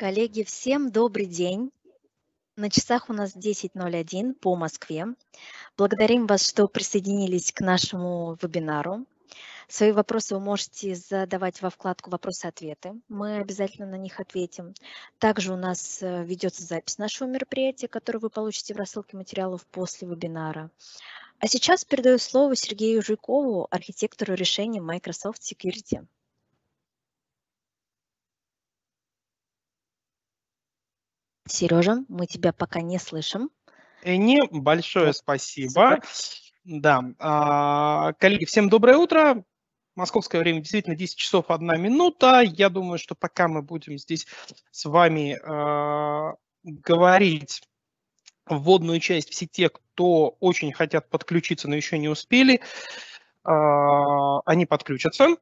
Коллеги, всем добрый день. На часах у нас 10.01 по Москве. Благодарим вас, что присоединились к нашему вебинару. Свои вопросы вы можете задавать во вкладку «Вопросы-ответы». Мы обязательно на них ответим. Также у нас э, ведется запись нашего мероприятия, которую вы получите в рассылке материалов после вебинара. А сейчас передаю слово Сергею Жуйкову, архитектору решения Microsoft Security. Сережа, мы тебя пока не слышим. Энни, большое вот. спасибо. спасибо. Да. А, коллеги, всем доброе утро. Московское время действительно 10 часов 1 минута. Я думаю, что пока мы будем здесь с вами э, говорить вводную часть все те, кто очень хотят подключиться, но еще не успели, э, они подключатся.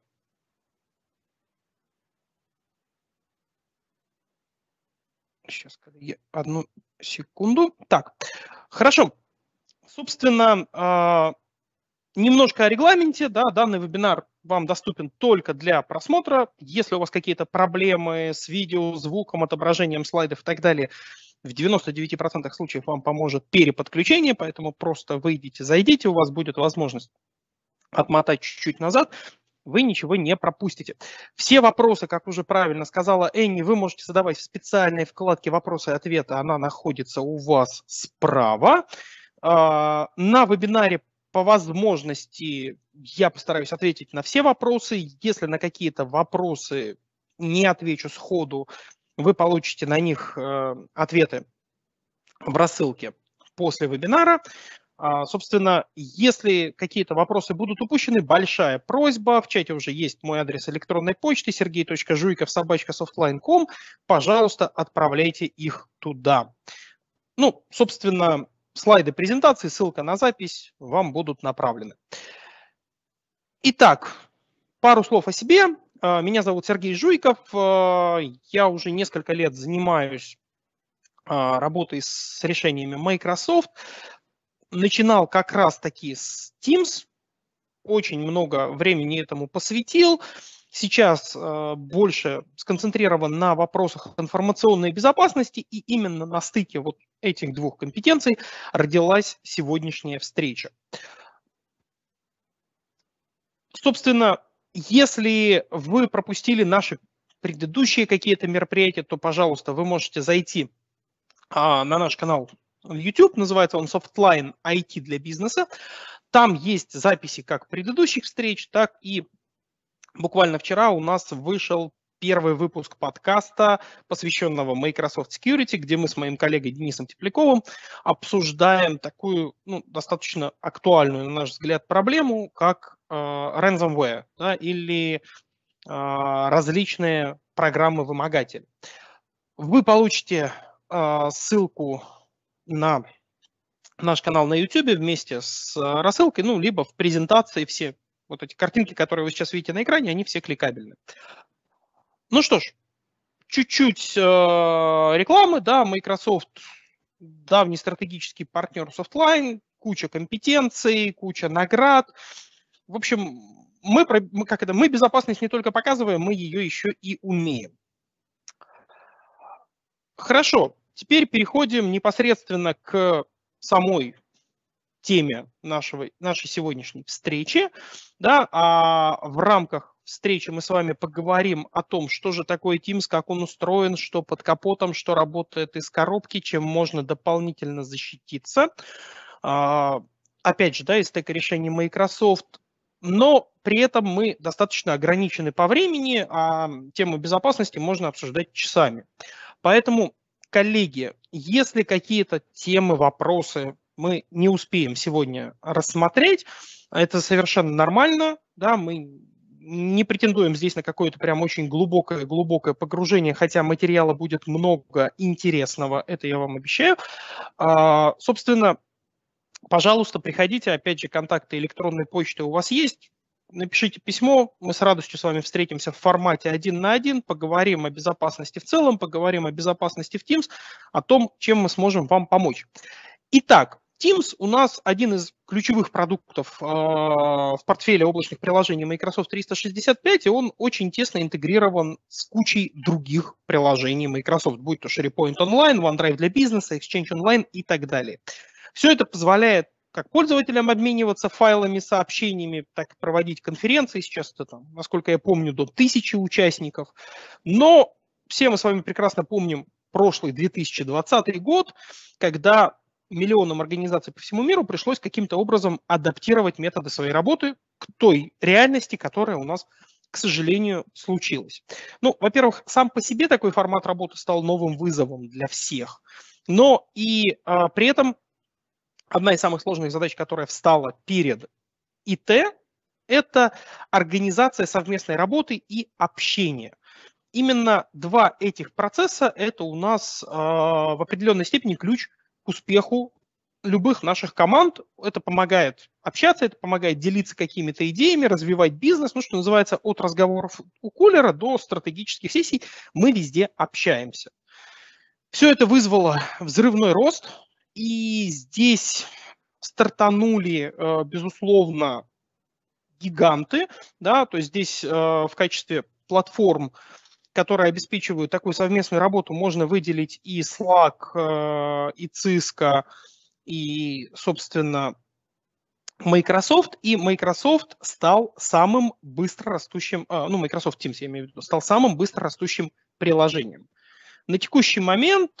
Сейчас, одну секунду. Так, хорошо. Собственно, а, немножко о регламенте. Да, данный вебинар вам доступен только для просмотра. Если у вас какие-то проблемы с видео, звуком, отображением слайдов и так далее, в 99% случаев вам поможет переподключение, поэтому просто выйдите, зайдите, у вас будет возможность отмотать чуть-чуть назад вы ничего не пропустите. Все вопросы, как уже правильно сказала Энни, вы можете задавать в специальной вкладке «Вопросы и ответы». Она находится у вас справа. А, на вебинаре по возможности я постараюсь ответить на все вопросы. Если на какие-то вопросы не отвечу сходу, вы получите на них э, ответы в рассылке после вебинара. А, собственно, если какие-то вопросы будут упущены, большая просьба. В чате уже есть мой адрес электронной почты сергей.жуйков Пожалуйста, отправляйте их туда. Ну, собственно, слайды презентации, ссылка на запись вам будут направлены. Итак, пару слов о себе. А, меня зовут Сергей Жуйков. А, я уже несколько лет занимаюсь работой с решениями Microsoft начинал как раз-таки с Teams, очень много времени этому посвятил, сейчас э, больше сконцентрирован на вопросах информационной безопасности, и именно на стыке вот этих двух компетенций родилась сегодняшняя встреча. Собственно, если вы пропустили наши предыдущие какие-то мероприятия, то, пожалуйста, вы можете зайти а, на наш канал YouTube, называется он Softline IT для бизнеса. Там есть записи как предыдущих встреч, так и буквально вчера у нас вышел первый выпуск подкаста, посвященного Microsoft Security, где мы с моим коллегой Денисом Тепляковым обсуждаем такую ну, достаточно актуальную, на наш взгляд, проблему, как э, ransomware да, или э, различные программы-вымогатели. Вы получите э, ссылку на наш канал на YouTube вместе с э, рассылкой, ну, либо в презентации все вот эти картинки, которые вы сейчас видите на экране, они все кликабельны. Ну что ж, чуть-чуть э, рекламы, да, Microsoft давний стратегический партнер Softline, куча компетенций, куча наград. В общем, мы, мы, как это, мы безопасность не только показываем, мы ее еще и умеем. Хорошо, Теперь переходим непосредственно к самой теме нашего, нашей сегодняшней встречи. Да, а в рамках встречи мы с вами поговорим о том, что же такое Teams, как он устроен, что под капотом, что работает из коробки, чем можно дополнительно защититься. А, опять же, да, из стека решения Microsoft, но при этом мы достаточно ограничены по времени, а тему безопасности можно обсуждать часами. Поэтому Коллеги, если какие-то темы, вопросы мы не успеем сегодня рассмотреть, это совершенно нормально, да, мы не претендуем здесь на какое-то прям очень глубокое-глубокое погружение, хотя материала будет много интересного, это я вам обещаю. А, собственно, пожалуйста, приходите, опять же, контакты электронной почты у вас есть, напишите письмо, мы с радостью с вами встретимся в формате один на один, поговорим о безопасности в целом, поговорим о безопасности в Teams, о том, чем мы сможем вам помочь. Итак, Teams у нас один из ключевых продуктов э, в портфеле облачных приложений Microsoft 365, и он очень тесно интегрирован с кучей других приложений Microsoft, будь то SharePoint Online, OneDrive для бизнеса, Exchange Online и так далее. Все это позволяет как пользователям обмениваться файлами, сообщениями, так и проводить конференции. Сейчас это, там, насколько я помню, до тысячи участников. Но все мы с вами прекрасно помним прошлый 2020 год, когда миллионам организаций по всему миру пришлось каким-то образом адаптировать методы своей работы к той реальности, которая у нас к сожалению, случилась. Ну, во-первых, сам по себе такой формат работы стал новым вызовом для всех, но и а, при этом одна из самых сложных задач, которая встала перед ИТ, это организация совместной работы и общения. Именно два этих процесса – это у нас э, в определенной степени ключ к успеху любых наших команд. Это помогает общаться, это помогает делиться какими-то идеями, развивать бизнес. Ну, что называется, от разговоров у кулера до стратегических сессий мы везде общаемся. Все это вызвало взрывной рост и здесь стартанули, э, безусловно, гиганты, да, то есть здесь э, в качестве платформ, которые обеспечивают такую совместную работу, можно выделить и Slack, э, и Cisco, и, собственно, Microsoft, и Microsoft стал самым быстро растущим, ну, Microsoft Teams, я имею в виду, стал самым быстро растущим приложением. На текущий момент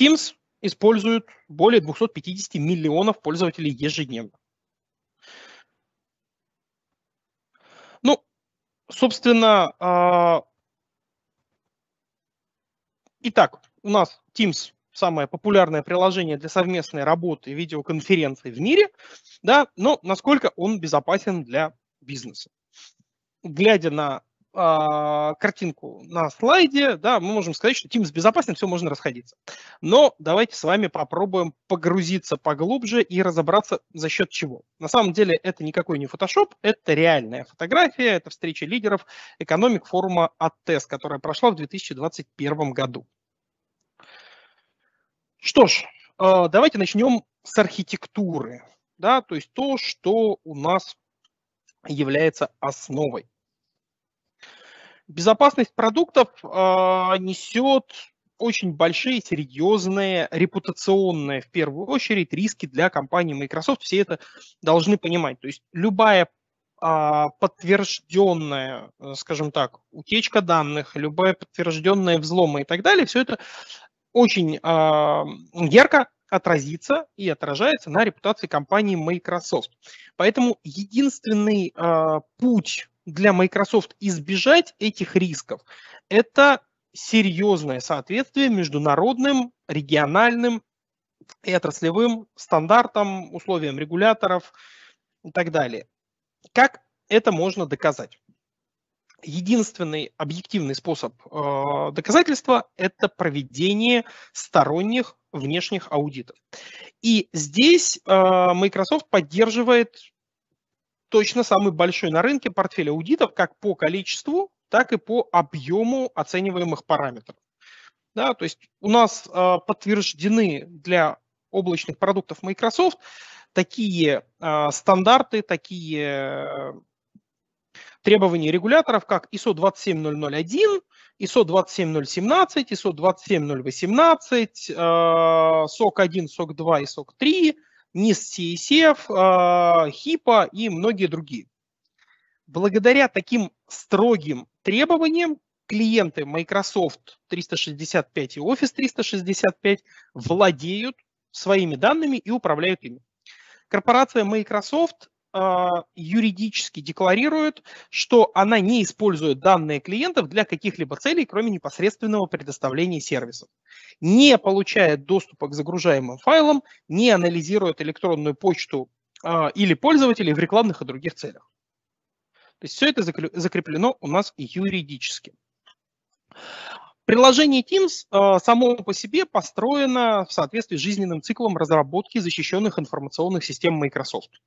Teams используют более 250 миллионов пользователей ежедневно. Ну, собственно, а, итак, у нас Teams самое популярное приложение для совместной работы и видеоконференций в мире, да, но насколько он безопасен для бизнеса. Глядя на а, картинку на слайде, да, мы можем сказать, что Teams безопасен, все, можно расходиться. Но давайте с вами попробуем погрузиться поглубже и разобраться за счет чего. На самом деле это никакой не фотошоп, это реальная фотография, это встреча лидеров экономик форума АТЭС, которая прошла в 2021 году. Что ж, а, давайте начнем с архитектуры, да, то есть то, что у нас является основой. Безопасность продуктов э, а, несет очень большие, серьезные, репутационные, в первую очередь, риски для компании Microsoft. Все это должны понимать. То есть любая э, а, подтвержденная, скажем так, утечка данных, любая подтвержденная взломы и так далее, все это очень э, ярко отразится и отражается на репутации компании Microsoft. Поэтому единственный э, путь для Microsoft избежать этих рисков, это серьезное соответствие международным, региональным и отраслевым стандартам, условиям регуляторов и так далее. Как это можно доказать? Единственный объективный способ э, доказательства – это проведение сторонних внешних аудитов. И здесь э, Microsoft поддерживает точно самый большой на рынке портфель аудитов как по количеству, так и по объему оцениваемых параметров. Да, то есть у нас э, подтверждены для облачных продуктов Microsoft такие э, стандарты, такие э, требования регуляторов, как ISO 27001, ISO 27017, ISO 27018, э, SOC 1, SOC 2 и SOC 3, NIST CSF, HIPAA и многие другие. Благодаря таким строгим требованиям клиенты Microsoft 365 и Office 365 владеют своими данными и управляют ими. Корпорация Microsoft а, юридически декларирует, что она не использует данные клиентов для каких-либо целей, кроме непосредственного предоставления сервисов. Не получает доступа к загружаемым файлам, не анализирует электронную почту а, или пользователей в рекламных и других целях. То есть все это закреплено у нас юридически. Приложение Teams а, само по себе построено в соответствии с жизненным циклом разработки защищенных информационных систем Microsoft.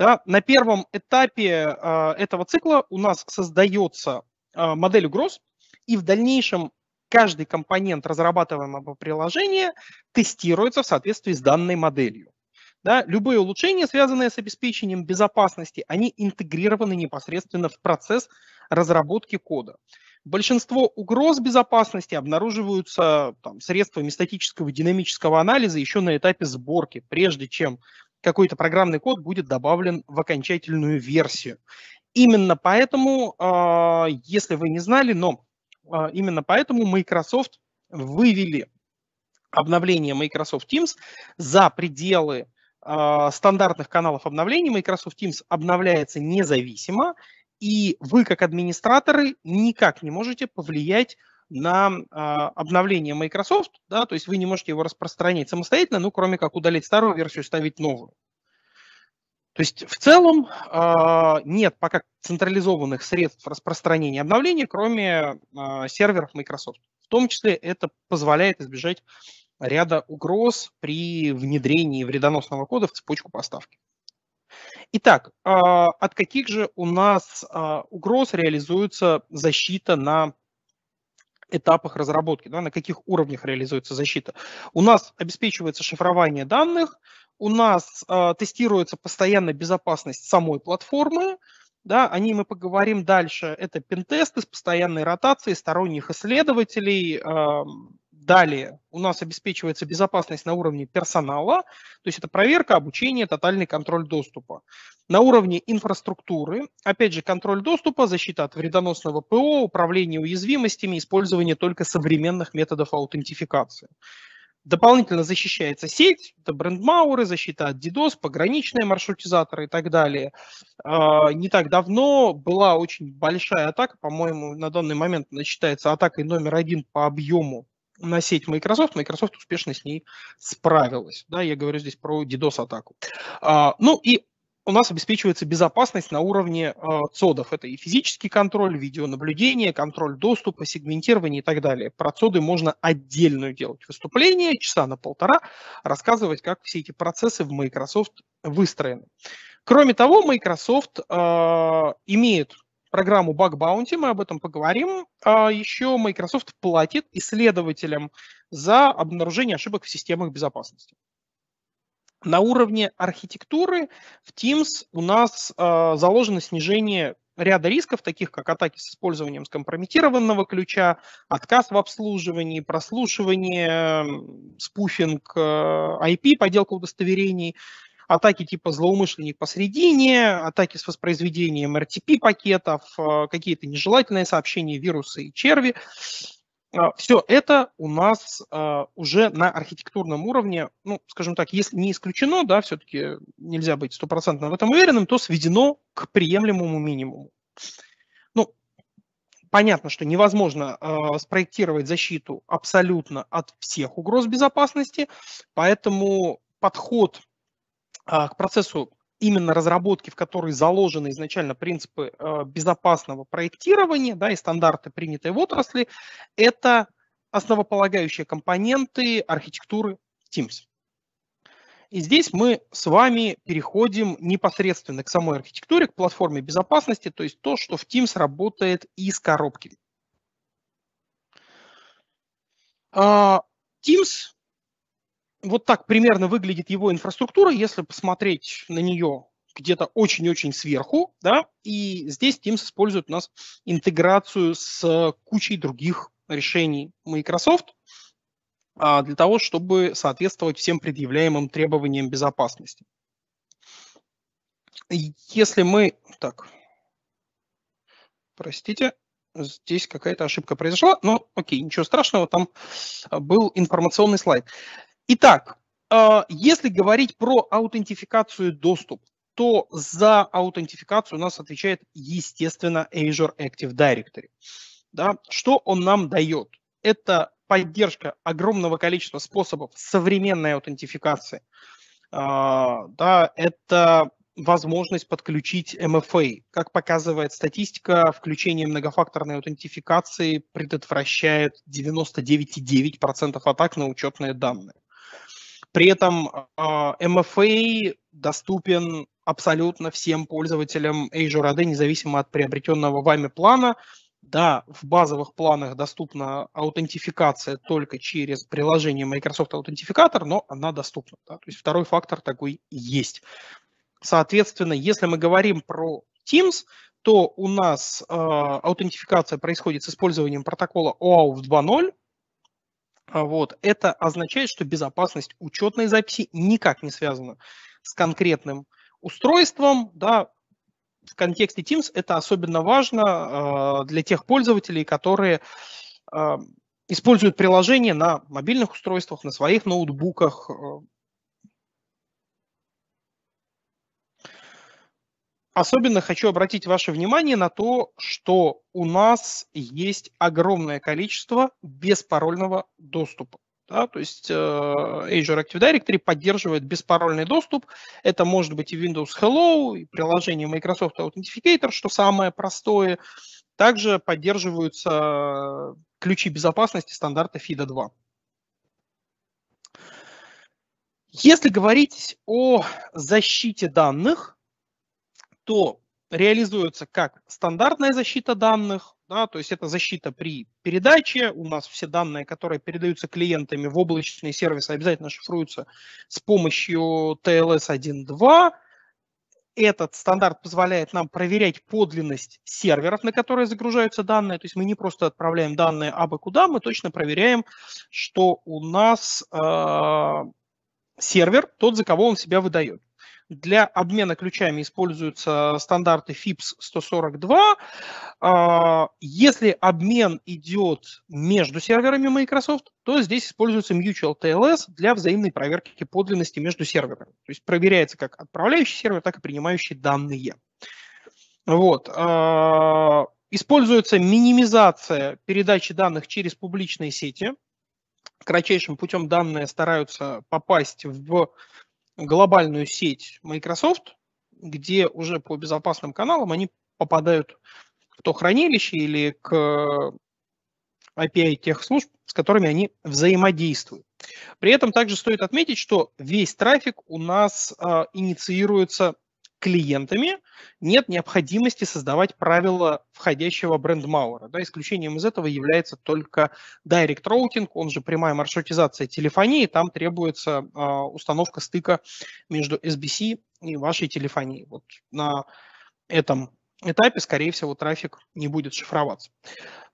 Да, на первом этапе а, этого цикла у нас создается а, модель угроз, и в дальнейшем каждый компонент разрабатываемого приложения тестируется в соответствии с данной моделью. Да, любые улучшения, связанные с обеспечением безопасности, они интегрированы непосредственно в процесс разработки кода. Большинство угроз безопасности обнаруживаются там, средствами статического и динамического анализа еще на этапе сборки, прежде чем какой-то программный код будет добавлен в окончательную версию. Именно поэтому, а, если вы не знали, но а, именно поэтому Microsoft вывели обновление Microsoft Teams за пределы а, стандартных каналов обновлений. Microsoft Teams обновляется независимо, и вы, как администраторы, никак не можете повлиять на а, обновление Microsoft, да, то есть вы не можете его распространять самостоятельно, ну, кроме как удалить старую версию, и ставить новую. То есть в целом а, нет пока централизованных средств распространения обновлений, кроме а, серверов Microsoft. В том числе это позволяет избежать ряда угроз при внедрении вредоносного кода в цепочку поставки. Итак, от каких же у нас угроз реализуется защита на этапах разработки, да, на каких уровнях реализуется защита. У нас обеспечивается шифрование данных, у нас э, тестируется постоянно безопасность самой платформы, да, о ней мы поговорим дальше. Это пентесты с постоянной ротацией сторонних исследователей, э, Далее у нас обеспечивается безопасность на уровне персонала, то есть это проверка, обучение, тотальный контроль доступа. На уровне инфраструктуры, опять же, контроль доступа, защита от вредоносного ПО, управление уязвимостями, использование только современных методов аутентификации. Дополнительно защищается сеть, это брендмауры, защита от DDoS, пограничные маршрутизаторы и так далее. А, не так давно была очень большая атака, по-моему, на данный момент она считается атакой номер один по объему на сеть Microsoft, Microsoft успешно с ней справилась. Да, я говорю здесь про DDoS-атаку. А, ну и у нас обеспечивается безопасность на уровне э, ЦОДов. Это и физический контроль, видеонаблюдение, контроль доступа, сегментирование и так далее. Про ЦОДы можно отдельную делать выступление, часа на полтора, рассказывать, как все эти процессы в Microsoft выстроены. Кроме того, Microsoft э, имеет программу Bug Bounty, мы об этом поговорим. А еще Microsoft платит исследователям за обнаружение ошибок в системах безопасности. На уровне архитектуры в Teams у нас э, заложено снижение ряда рисков, таких как атаки с использованием скомпрометированного ключа, отказ в обслуживании, прослушивание, спуфинг IP, а, подделка удостоверений атаки типа злоумышленник посредине, атаки с воспроизведением RTP-пакетов, э, какие-то нежелательные сообщения, вирусы и черви. А, Все это у нас э, уже на архитектурном уровне, ну, скажем так, если не исключено, да, все-таки нельзя быть стопроцентно в этом уверенным, то сведено к приемлемому минимуму. Ну, понятно, что невозможно э, спроектировать защиту абсолютно от всех угроз безопасности, поэтому подход а, к процессу именно разработки, в которой заложены изначально принципы а, безопасного проектирования да, и стандарты, принятые в отрасли, это основополагающие компоненты архитектуры Teams. И здесь мы с вами переходим непосредственно к самой архитектуре, к платформе безопасности, то есть то, что в Teams работает из коробки. А, Teams вот так примерно выглядит его инфраструктура, если посмотреть на нее где-то очень-очень сверху, да, и здесь Teams использует у нас интеграцию с кучей других решений Microsoft а, для того, чтобы соответствовать всем предъявляемым требованиям безопасности. Если мы... Так, простите, здесь какая-то ошибка произошла, но окей, ничего страшного, там был информационный слайд. Итак, э, если говорить про аутентификацию доступ, то за аутентификацию у нас отвечает, естественно, Azure Active Directory. Да? Что он нам дает? Это поддержка огромного количества способов современной аутентификации. Э, да, это возможность подключить MFA. Как показывает статистика, включение многофакторной аутентификации предотвращает 99,9% атак на учетные данные. При этом MFA а, доступен абсолютно всем пользователям Azure AD, независимо от приобретенного вами плана. Да, в базовых планах доступна аутентификация только через приложение Microsoft Authenticator, но она доступна. Да? То есть второй фактор такой есть. Соответственно, если мы говорим про Teams, то у нас э, аутентификация происходит с использованием протокола OAuth 2.0. А вот. Это означает, что безопасность учетной записи никак не связана с конкретным устройством. Да. В контексте Teams это особенно важно э, для тех пользователей, которые э, используют приложение на мобильных устройствах, на своих ноутбуках, э, Особенно хочу обратить ваше внимание на то, что у нас есть огромное количество беспарольного доступа. Да, то есть э, Azure Active Directory поддерживает беспарольный доступ. Это может быть и Windows Hello, и приложение Microsoft Authenticator, что самое простое. Также поддерживаются ключи безопасности стандарта FIDA 2. Если говорить о защите данных, то реализуется как стандартная защита данных, да, то есть это защита при передаче. У нас все данные, которые передаются клиентами в облачные сервисы, обязательно шифруются с помощью TLS 1.2. Этот стандарт позволяет нам проверять подлинность серверов, на которые загружаются данные. То есть мы не просто отправляем данные абы куда, мы точно проверяем, что у нас э, сервер тот, за кого он себя выдает. Для обмена ключами используются стандарты FIPS 142. А, если обмен идет между серверами Microsoft, то здесь используется Mutual TLS для взаимной проверки подлинности между серверами. То есть проверяется как отправляющий сервер, так и принимающий данные. Вот. А, используется минимизация передачи данных через публичные сети. Кратчайшим путем данные стараются попасть в глобальную сеть Microsoft, где уже по безопасным каналам они попадают в то хранилище или к API тех служб, с которыми они взаимодействуют. При этом также стоит отметить, что весь трафик у нас э, инициируется клиентами, нет необходимости создавать правила входящего бренд-мауэра. Да, исключением из этого является только direct routing, он же прямая маршрутизация телефонии, там требуется э, установка стыка между SBC и вашей телефонией. Вот на этом этапе, скорее всего, трафик не будет шифроваться.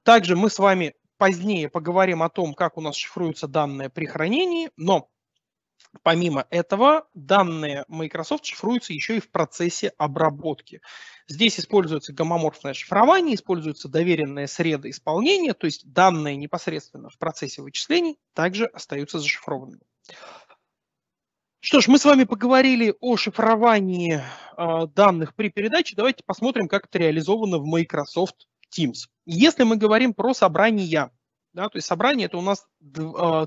Также мы с вами позднее поговорим о том, как у нас шифруются данные при хранении, но Помимо этого, данные Microsoft шифруются еще и в процессе обработки. Здесь используется гомоморфное шифрование, используется доверенная среда исполнения, то есть данные непосредственно в процессе вычислений также остаются зашифрованными. Что ж, мы с вами поговорили о шифровании э, данных при передаче. Давайте посмотрим, как это реализовано в Microsoft Teams. Если мы говорим про собрания, да, то есть собрание это у нас 3 а,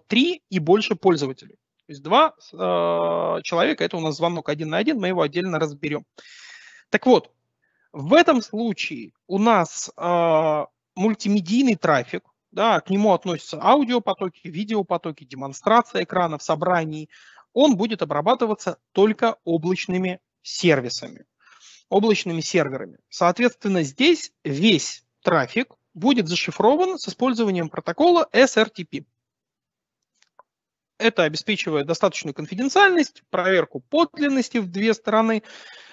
и больше пользователей. То есть два э, человека, это у нас звонок один на один, мы его отдельно разберем. Так вот, в этом случае у нас э, мультимедийный трафик, да, к нему относятся аудиопотоки, видеопотоки, демонстрация экрана в собрании, он будет обрабатываться только облачными сервисами, облачными серверами. Соответственно, здесь весь трафик будет зашифрован с использованием протокола SRTP. Это обеспечивает достаточную конфиденциальность, проверку подлинности в две стороны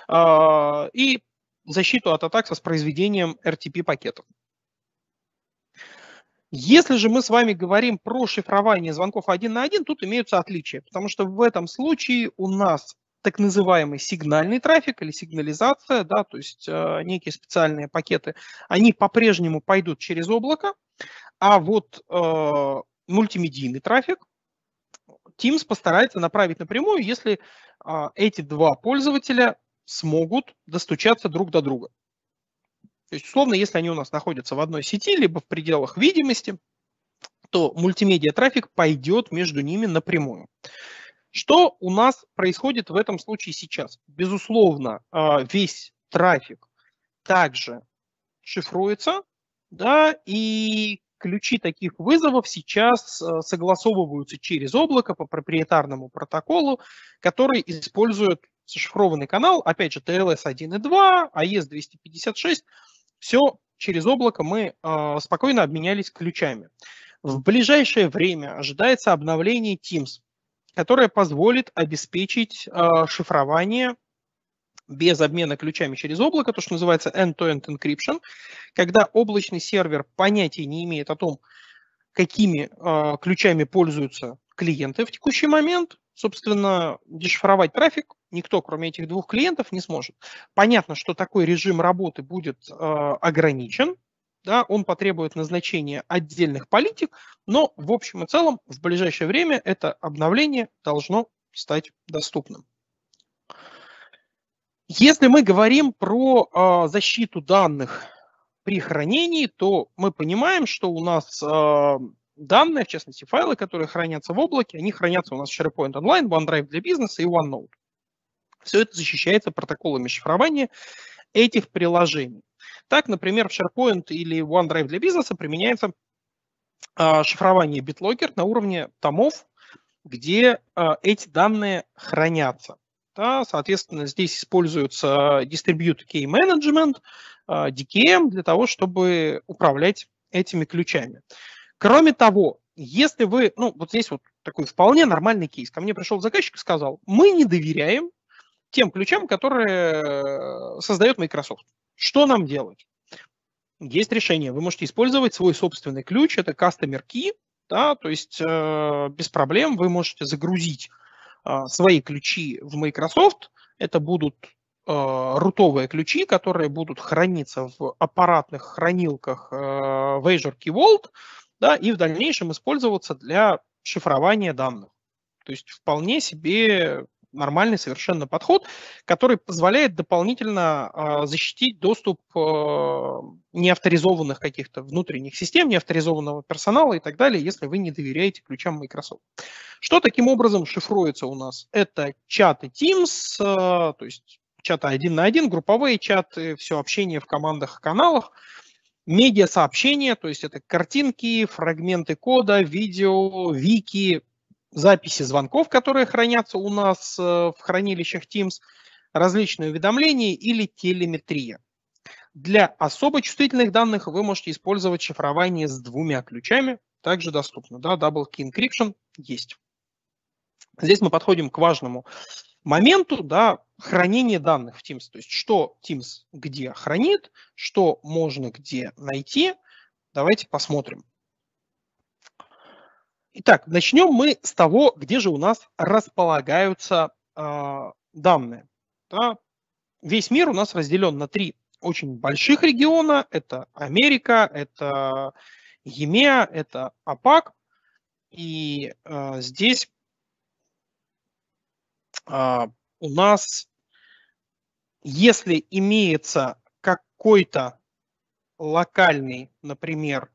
э, и защиту от атак со спроизведением RTP-пакетов. Если же мы с вами говорим про шифрование звонков один на один, тут имеются отличия, потому что в этом случае у нас так называемый сигнальный трафик или сигнализация, да, то есть э, некие специальные пакеты, они по-прежнему пойдут через облако, а вот э, мультимедийный трафик, Teams постарается направить напрямую, если а, эти два пользователя смогут достучаться друг до друга. То есть, условно, если они у нас находятся в одной сети, либо в пределах видимости, то мультимедиа трафик пойдет между ними напрямую. Что у нас происходит в этом случае сейчас? Безусловно, а, весь трафик также шифруется, да, и ключи таких вызовов сейчас э, согласовываются через облако по проприетарному протоколу, который использует зашифрованный канал, опять же, TLS 1.2, AES 256, все через облако мы э, спокойно обменялись ключами. В ближайшее время ожидается обновление Teams, которое позволит обеспечить э, шифрование без обмена ключами через облако, то, что называется end-to-end encryption, когда облачный сервер понятия не имеет о том, какими э, ключами пользуются клиенты в текущий момент, собственно, дешифровать трафик никто, кроме этих двух клиентов, не сможет. Понятно, что такой режим работы будет э, ограничен, да, он потребует назначения отдельных политик, но в общем и целом в ближайшее время это обновление должно стать доступным. Если мы говорим про э, защиту данных при хранении, то мы понимаем, что у нас э, данные, в частности файлы, которые хранятся в облаке, они хранятся у нас в SharePoint Online, OneDrive для бизнеса и OneNote. Все это защищается протоколами шифрования этих приложений. Так, например, в SharePoint или OneDrive для бизнеса применяется э, шифрование BitLocker на уровне томов, где э, эти данные хранятся. Да, соответственно, здесь используется Distribute Key Management, а, DKM, для того, чтобы управлять этими ключами. Кроме того, если вы, ну, вот здесь вот такой вполне нормальный кейс. Ко мне пришел заказчик и сказал, мы не доверяем тем ключам, которые э, создает Microsoft. Что нам делать? Есть решение. Вы можете использовать свой собственный ключ, это Customer Key, да, то есть э, без проблем вы можете загрузить а, свои ключи в Microsoft. Это будут а, рутовые ключи, которые будут храниться в аппаратных хранилках а, в Azure Key Vault, да, и в дальнейшем использоваться для шифрования данных. То есть вполне себе нормальный совершенно подход, который позволяет дополнительно э, защитить доступ э, неавторизованных каких-то внутренних систем, неавторизованного персонала и так далее, если вы не доверяете ключам Microsoft. Что таким образом шифруется у нас? Это чаты Teams, э, то есть чаты один на один, групповые чаты, все общение в командах и каналах, медиа-сообщения, то есть это картинки, фрагменты кода, видео, вики, записи звонков, которые хранятся у нас э, в хранилищах Teams, различные уведомления или телеметрия. Для особо чувствительных данных вы можете использовать шифрование с двумя ключами, также доступно. Да, Double Key Encryption есть. Здесь мы подходим к важному моменту, да, хранение данных в Teams. То есть что Teams где хранит, что можно где найти. Давайте посмотрим. Итак, начнем мы с того, где же у нас располагаются э, данные. Да? Весь мир у нас разделен на три очень больших региона. Это Америка, это EMEA, это АПАК. И э, здесь э, у нас, если имеется какой-то локальный, например,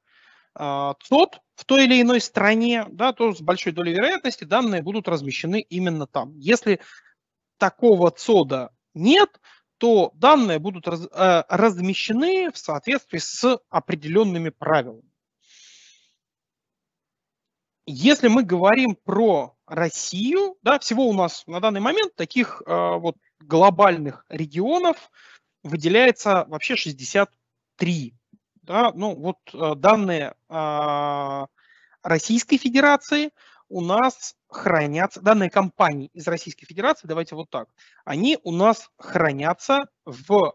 ЦОД а, в той или иной стране, да, то с большой долей вероятности данные будут размещены именно там. Если такого ЦОДа нет, то данные будут раз, э, размещены в соответствии с определенными правилами. Если мы говорим про Россию, да, всего у нас на данный момент таких э, вот глобальных регионов выделяется вообще 63 да, ну вот э, данные а, Российской Федерации у нас хранятся, данные компании из Российской Федерации, давайте вот так, они у нас хранятся в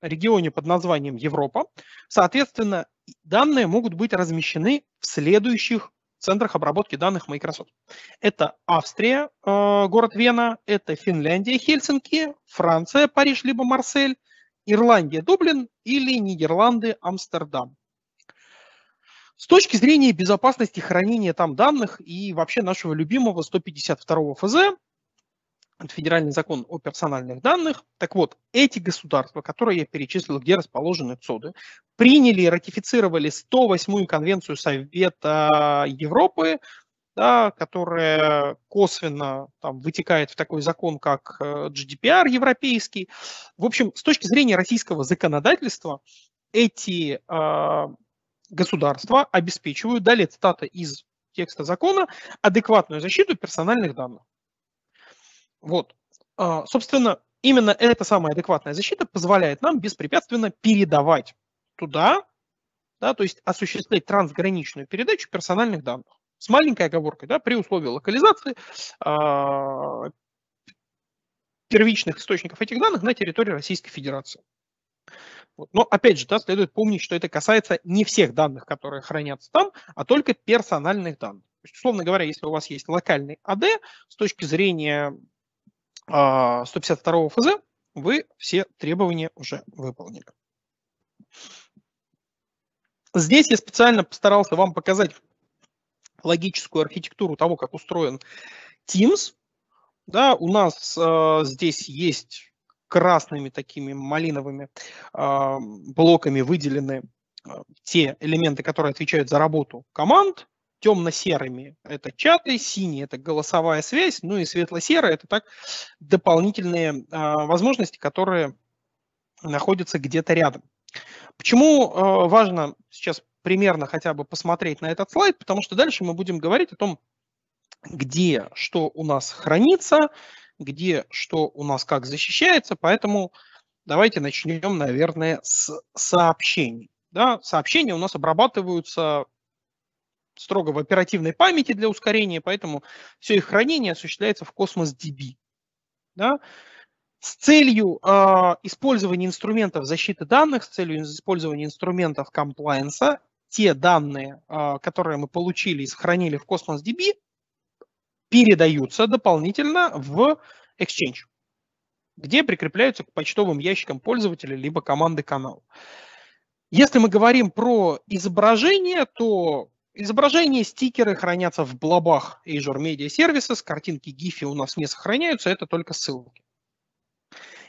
регионе под названием Европа. Соответственно, данные могут быть размещены в следующих центрах обработки данных Microsoft. Это Австрия, э, город Вена, это Финляндия, Хельсинки, Франция, Париж, либо Марсель, Ирландия – Дублин или Нидерланды – Амстердам. С точки зрения безопасности хранения там данных и вообще нашего любимого 152 ФЗ, федеральный закон о персональных данных. Так вот, эти государства, которые я перечислил, где расположены ЦОДы, приняли и ратифицировали 108-ю конвенцию Совета Европы да, которая косвенно там, вытекает в такой закон, как э, GDPR европейский. В общем, с точки зрения российского законодательства, эти э, государства обеспечивают, далее цитата из текста закона, адекватную защиту персональных данных. Вот. Э, собственно, именно эта самая адекватная защита позволяет нам беспрепятственно передавать туда, да, то есть осуществлять трансграничную передачу персональных данных с маленькой оговоркой, да, при условии локализации а, первичных источников этих данных на территории Российской Федерации. Вот. Но опять же, да, следует помнить, что это касается не всех данных, которые хранятся там, а только персональных данных. То есть, условно говоря, если у вас есть локальный АД, с точки зрения э, 152 ФЗ, вы все требования уже выполнили. Здесь я специально постарался вам показать логическую архитектуру того, как устроен Teams, да, у нас э, здесь есть красными такими малиновыми э, блоками выделены э, те элементы, которые отвечают за работу команд, темно-серыми – это чаты, синие – это голосовая связь, ну и светло-серые – это так дополнительные э, возможности, которые находятся где-то рядом. Почему э, важно сейчас примерно хотя бы посмотреть на этот слайд, потому что дальше мы будем говорить о том, где что у нас хранится, где что у нас как защищается, поэтому давайте начнем, наверное, с сообщений. Да, сообщения у нас обрабатываются строго в оперативной памяти для ускорения, поэтому все их хранение осуществляется в Cosmos DB. Да? С целью э, использования инструментов защиты данных, с целью использования инструментов комплайенса те данные, а, которые мы получили и сохранили в Cosmos DB, передаются дополнительно в Exchange, где прикрепляются к почтовым ящикам пользователя либо команды канала. Если мы говорим про изображение, то изображения, стикеры хранятся в блобах Azure Media Services, картинки GIF у нас не сохраняются, это только ссылки.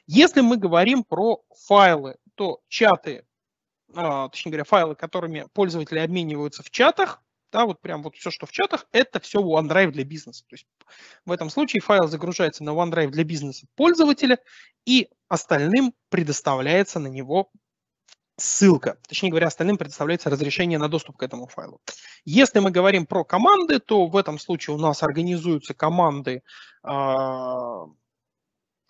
Если мы говорим про файлы, то чаты а, точнее говоря, файлы, которыми пользователи обмениваются в чатах, да, вот прям вот все, что в чатах, это все OneDrive для бизнеса. То есть в этом случае файл загружается на OneDrive для бизнеса пользователя, и остальным предоставляется на него ссылка. Точнее говоря, остальным предоставляется разрешение на доступ к этому файлу. Если мы говорим про команды, то в этом случае у нас организуются команды, а,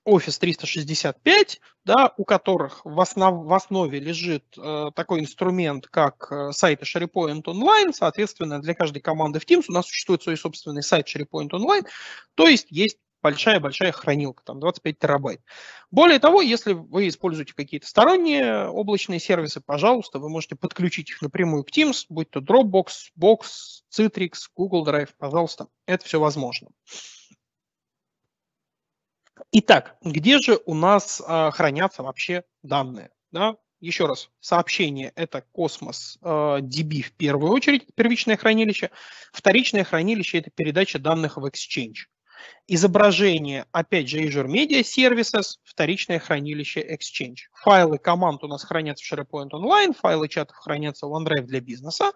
Office 365, да, у которых в, основ, в основе лежит э, такой инструмент, как э, сайты SharePoint Online. Соответственно, для каждой команды в Teams у нас существует свой собственный сайт SharePoint Online. То есть есть большая-большая хранилка, там 25 терабайт. Более того, если вы используете какие-то сторонние облачные сервисы, пожалуйста, вы можете подключить их напрямую к Teams, будь то Dropbox, Box, Citrix, Google Drive, пожалуйста, это все возможно. Э, Итак, где же у нас а, хранятся вообще данные? Да? Еще раз, сообщение – это космос э, а, DB в первую очередь, первичное хранилище. Вторичное хранилище – это передача данных в Exchange. Изображение, опять же, Azure Media Services, вторичное хранилище Exchange. Файлы команд у нас хранятся в SharePoint Online, файлы чатов хранятся в OneDrive для бизнеса.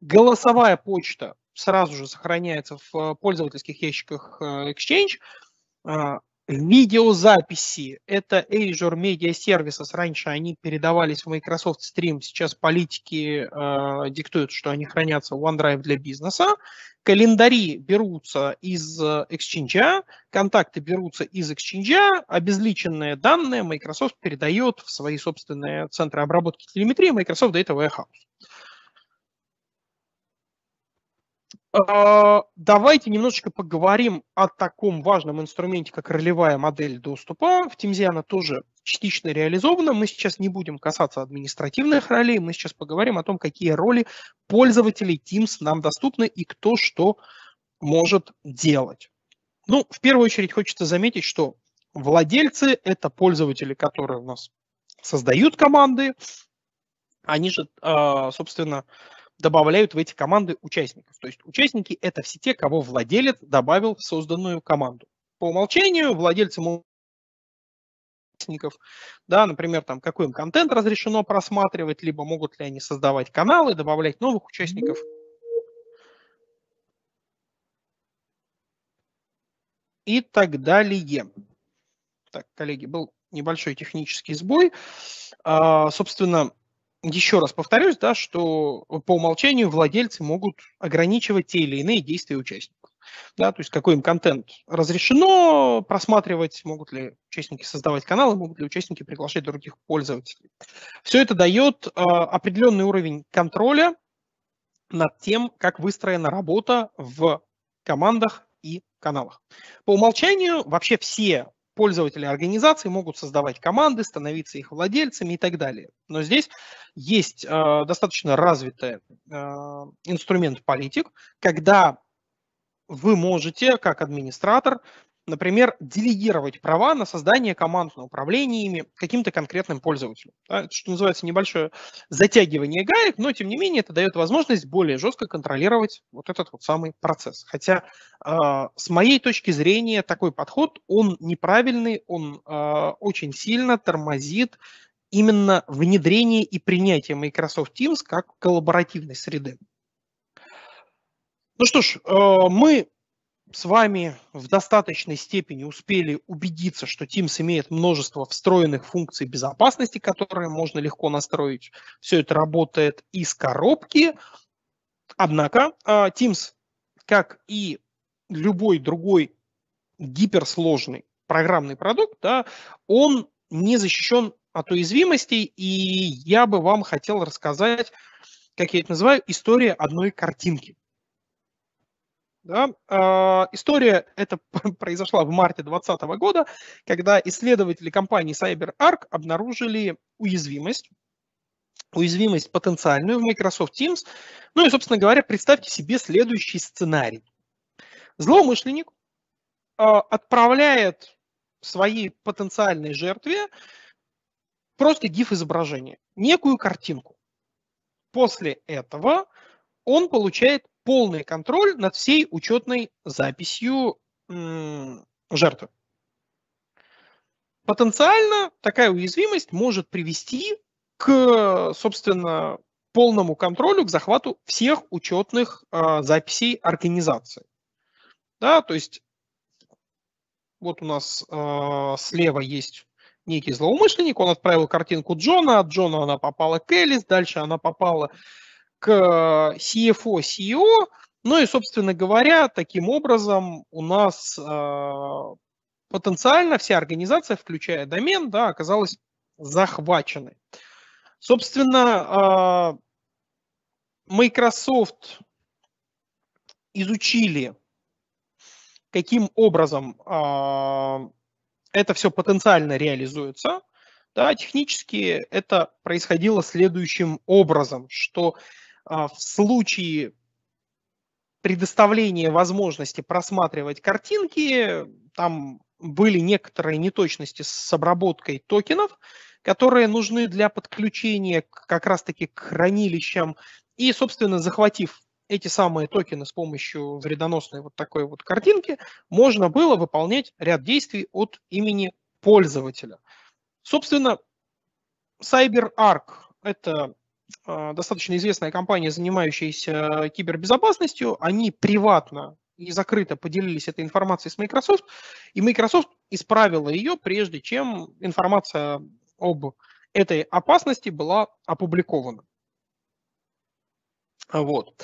Голосовая почта сразу же сохраняется в а, пользовательских ящиках а, Exchange. Видеозаписи – это Azure Media Services. Раньше они передавались в Microsoft Stream, сейчас политики э, диктуют, что они хранятся в OneDrive для бизнеса. Календари берутся из э, Exchange, контакты берутся из Exchange, обезличенные данные Microsoft передает в свои собственные центры обработки телеметрии Microsoft Data Warehouse. А, давайте немножечко поговорим о таком важном инструменте, как ролевая модель доступа. В Тимзе она тоже частично реализована. Мы сейчас не будем касаться административных ролей, мы сейчас поговорим о том, какие роли пользователей Teams нам доступны и кто что может делать. Ну, в первую очередь хочется заметить, что владельцы – это пользователи, которые у нас создают команды, они же, а, собственно, добавляют в эти команды участников. То есть участники – это все те, кого владелец добавил в созданную команду. По умолчанию владельцам участников, да, например, там, какой им контент разрешено просматривать, либо могут ли они создавать каналы, добавлять новых участников. И так далее. Так, коллеги, был небольшой технический сбой. А, собственно, еще раз повторюсь, да, что по умолчанию владельцы могут ограничивать те или иные действия участников. Да, то есть какой им контент разрешено просматривать, могут ли участники создавать каналы, могут ли участники приглашать других пользователей. Все это дает э, а, определенный уровень контроля над тем, как выстроена работа в командах и каналах. По умолчанию вообще все пользователи организации могут создавать команды, становиться их владельцами и так далее. Но здесь есть э, достаточно развитый э, инструмент политик, когда вы можете, как администратор, например, делегировать права на создание команд на управление ими каким-то конкретным пользователем. Да, это, что называется, небольшое затягивание гаек, но, тем не менее, это дает возможность более жестко контролировать вот этот вот самый процесс. Хотя, э, с моей точки зрения, такой подход, он неправильный, он э, очень сильно тормозит именно внедрение и принятие Microsoft Teams как коллаборативной среды. Ну что ж, а, мы с вами в достаточной степени успели убедиться, что Teams имеет множество встроенных функций безопасности, которые можно легко настроить. Все это работает из коробки. Однако а, Teams, как и любой другой гиперсложный программный продукт, да, он не защищен от уязвимостей, и я бы вам хотел рассказать, как я это называю, история одной картинки. Да? Э, история это произошла в марте 2020 года, когда исследователи компании CyberArk обнаружили уязвимость, уязвимость потенциальную в Microsoft Teams. Ну и, собственно говоря, представьте себе следующий сценарий. Злоумышленник э, отправляет своей потенциальной жертве просто gif изображение некую картинку. После этого он получает полный контроль над всей учетной записью жертвы. Потенциально такая уязвимость может привести к, собственно, полному контролю, к захвату всех учетных э, записей организации. Да, то есть вот у нас э, слева есть некий злоумышленник, он отправил картинку Джона, от Джона она попала к Элис, дальше она попала к э, CFO, CEO. Ну и, собственно говоря, таким образом у нас э, потенциально вся организация, включая домен, да, оказалась захваченной. Собственно, э, Microsoft изучили, каким образом это все потенциально реализуется. Да, технически это происходило следующим образом, что а, в случае предоставления возможности просматривать картинки, там были некоторые неточности с обработкой токенов, которые нужны для подключения как раз-таки к хранилищам. И, собственно, захватив эти самые токены с помощью вредоносной вот такой вот картинки, можно было выполнять ряд действий от имени пользователя. Собственно, CyberArk – это Э, достаточно известная компания, занимающаяся э, кибербезопасностью, они приватно и закрыто поделились этой информацией с Microsoft, и Microsoft исправила ее, прежде чем информация об этой опасности была опубликована. Вот.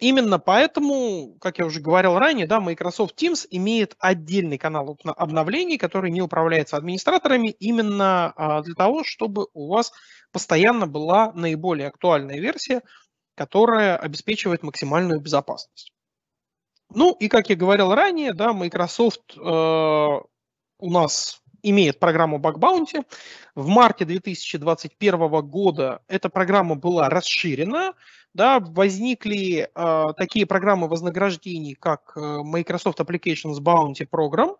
Именно поэтому, как я уже говорил ранее, да, Microsoft Teams имеет отдельный канал обновлений, который не управляется администраторами, именно а, для того, чтобы у вас постоянно была наиболее актуальная версия, которая обеспечивает максимальную безопасность. Ну и, как я говорил ранее, да, Microsoft э, у нас имеет программу Bug Bounty. В марте 2021 года эта программа была расширена. Да, возникли э, такие программы вознаграждений, как э, Microsoft Applications Bounty Program,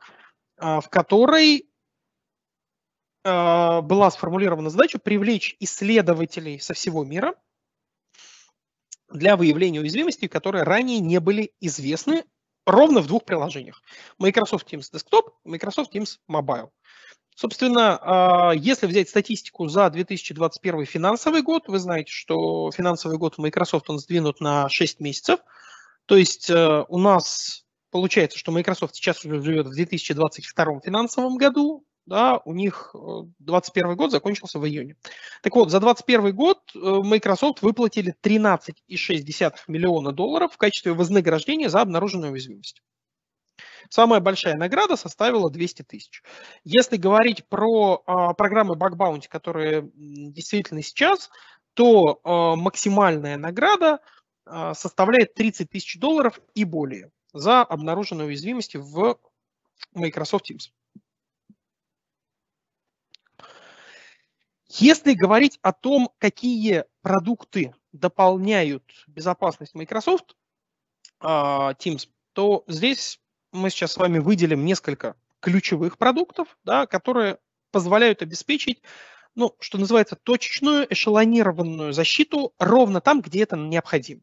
э, в которой э, была сформулирована задача привлечь исследователей со всего мира для выявления уязвимостей, которые ранее не были известны ровно в двух приложениях. Microsoft Teams Desktop, Microsoft Teams Mobile. Собственно, а, если взять статистику за 2021 финансовый год, вы знаете, что финансовый год Microsoft он сдвинут на 6 месяцев. То есть э, у нас получается, что Microsoft сейчас уже живет в 2022 финансовом году, да, у них 2021 э, год закончился в июне. Так вот, за 2021 год э, Microsoft выплатили 13,6 миллиона долларов в качестве вознаграждения за обнаруженную уязвимость. Самая большая награда составила 200 тысяч. Если говорить про э, программы Bug Bounty, которые действительно сейчас, то э, максимальная награда э, составляет 30 тысяч долларов и более за обнаруженную уязвимость в Microsoft Teams. Если говорить о том, какие продукты дополняют безопасность Microsoft а, Teams, то здесь мы сейчас с вами выделим несколько ключевых продуктов, да, которые позволяют обеспечить, ну, что называется, точечную эшелонированную защиту ровно там, где это необходимо.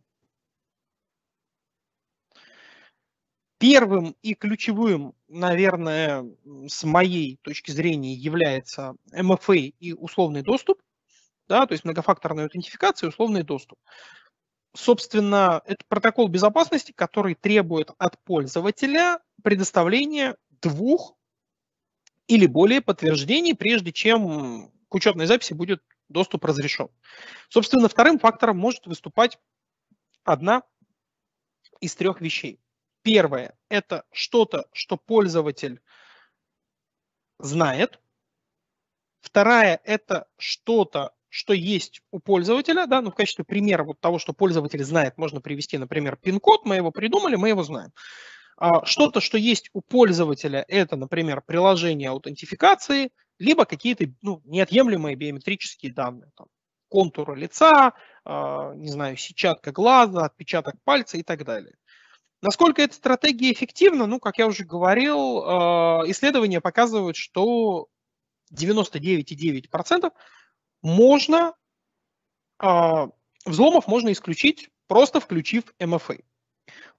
Первым и ключевым, наверное, с моей точки зрения является MFA и условный доступ, да, то есть многофакторная аутентификация и условный доступ. Собственно, это протокол безопасности, который требует от пользователя предоставления двух или более подтверждений, прежде чем к учетной записи будет доступ разрешен. Собственно, вторым фактором может выступать одна из трех вещей. Первое – это что-то, что пользователь знает. Второе – это что-то, что есть у пользователя. Да? Ну, в качестве примера вот того, что пользователь знает, можно привести, например, пин-код. Мы его придумали, мы его знаем. А что-то, что есть у пользователя, это, например, приложение аутентификации, либо какие-то ну, неотъемлемые биометрические данные. Там, контура лица, а, не знаю, сетчатка глаза, отпечаток пальца и так далее. Насколько эта стратегия эффективна, ну, как я уже говорил, э, исследования показывают, что 99,9% можно, э, взломов можно исключить, просто включив MFA.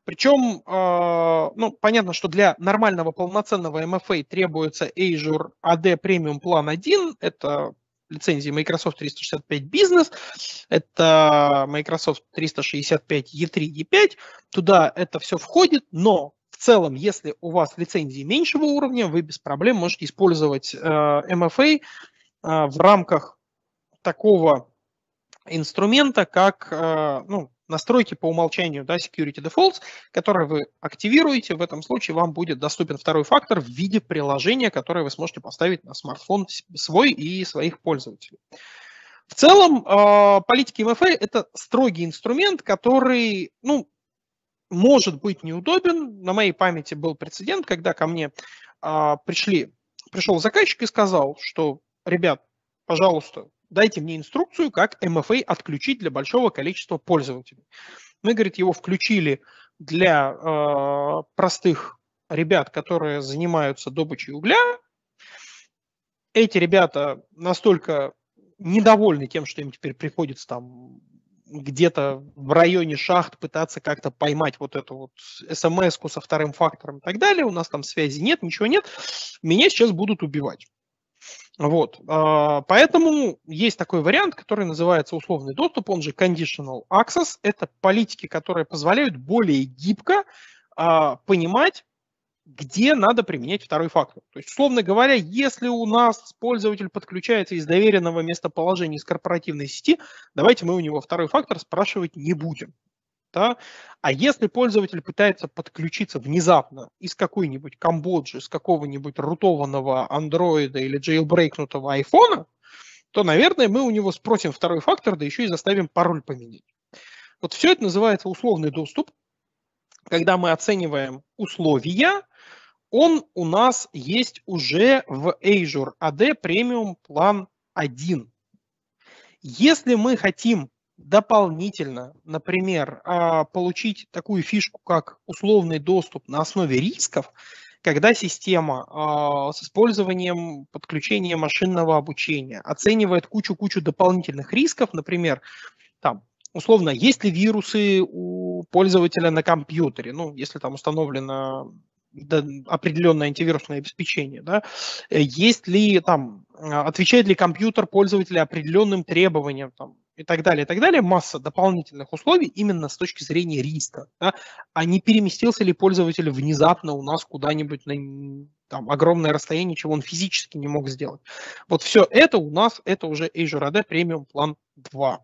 Причем, э, ну, понятно, что для нормального полноценного MFA требуется Azure AD Premium Plan 1, это лицензии Microsoft 365 Business, это Microsoft 365 E3, E5, туда это все входит, но в целом, если у вас лицензии меньшего уровня, вы без проблем можете использовать э, MFA э, в рамках такого инструмента, как, э, ну, настройки по умолчанию да, Security Defaults, которые вы активируете. В этом случае вам будет доступен второй фактор в виде приложения, которое вы сможете поставить на смартфон свой и своих пользователей. В целом, а, политики МФА – это строгий инструмент, который, ну, может быть неудобен. На моей памяти был прецедент, когда ко мне а, пришли, пришел заказчик и сказал, что, ребят, пожалуйста, дайте мне инструкцию, как MFA отключить для большого количества пользователей. Мы, говорит, его включили для э, простых ребят, которые занимаются добычей угля. Эти ребята настолько недовольны тем, что им теперь приходится там где-то в районе шахт пытаться как-то поймать вот эту вот смс со вторым фактором и так далее. У нас там связи нет, ничего нет. Меня сейчас будут убивать. Вот. А, поэтому есть такой вариант, который называется условный доступ, он же conditional access. Это политики, которые позволяют более гибко а, понимать, где надо применять второй фактор. То есть, условно говоря, если у нас пользователь подключается из доверенного местоположения из корпоративной сети, давайте мы у него второй фактор спрашивать не будем. Да? А если пользователь пытается подключиться внезапно из какой-нибудь Камбоджи, из какого-нибудь рутованного андроида или джейлбрейкнутого айфона, то, наверное, мы у него спросим второй фактор, да еще и заставим пароль поменять. Вот все это называется условный доступ. Когда мы оцениваем условия, он у нас есть уже в Azure AD Premium Plan 1. Если мы хотим дополнительно, например, а, получить такую фишку, как условный доступ на основе рисков, когда система а, с использованием подключения машинного обучения оценивает кучу-кучу дополнительных рисков, например, там, условно, есть ли вирусы у пользователя на компьютере, ну, если там установлена определенное антивирусное обеспечение, да, э, есть ли там, э, отвечает ли компьютер пользователя определенным требованиям там, и так далее, и так далее, масса дополнительных условий именно с точки зрения риска, да, а не переместился ли пользователь внезапно у нас куда-нибудь на там, огромное расстояние, чего он физически не мог сделать. Вот все это у нас, это уже Azure AD Premium Plan 2.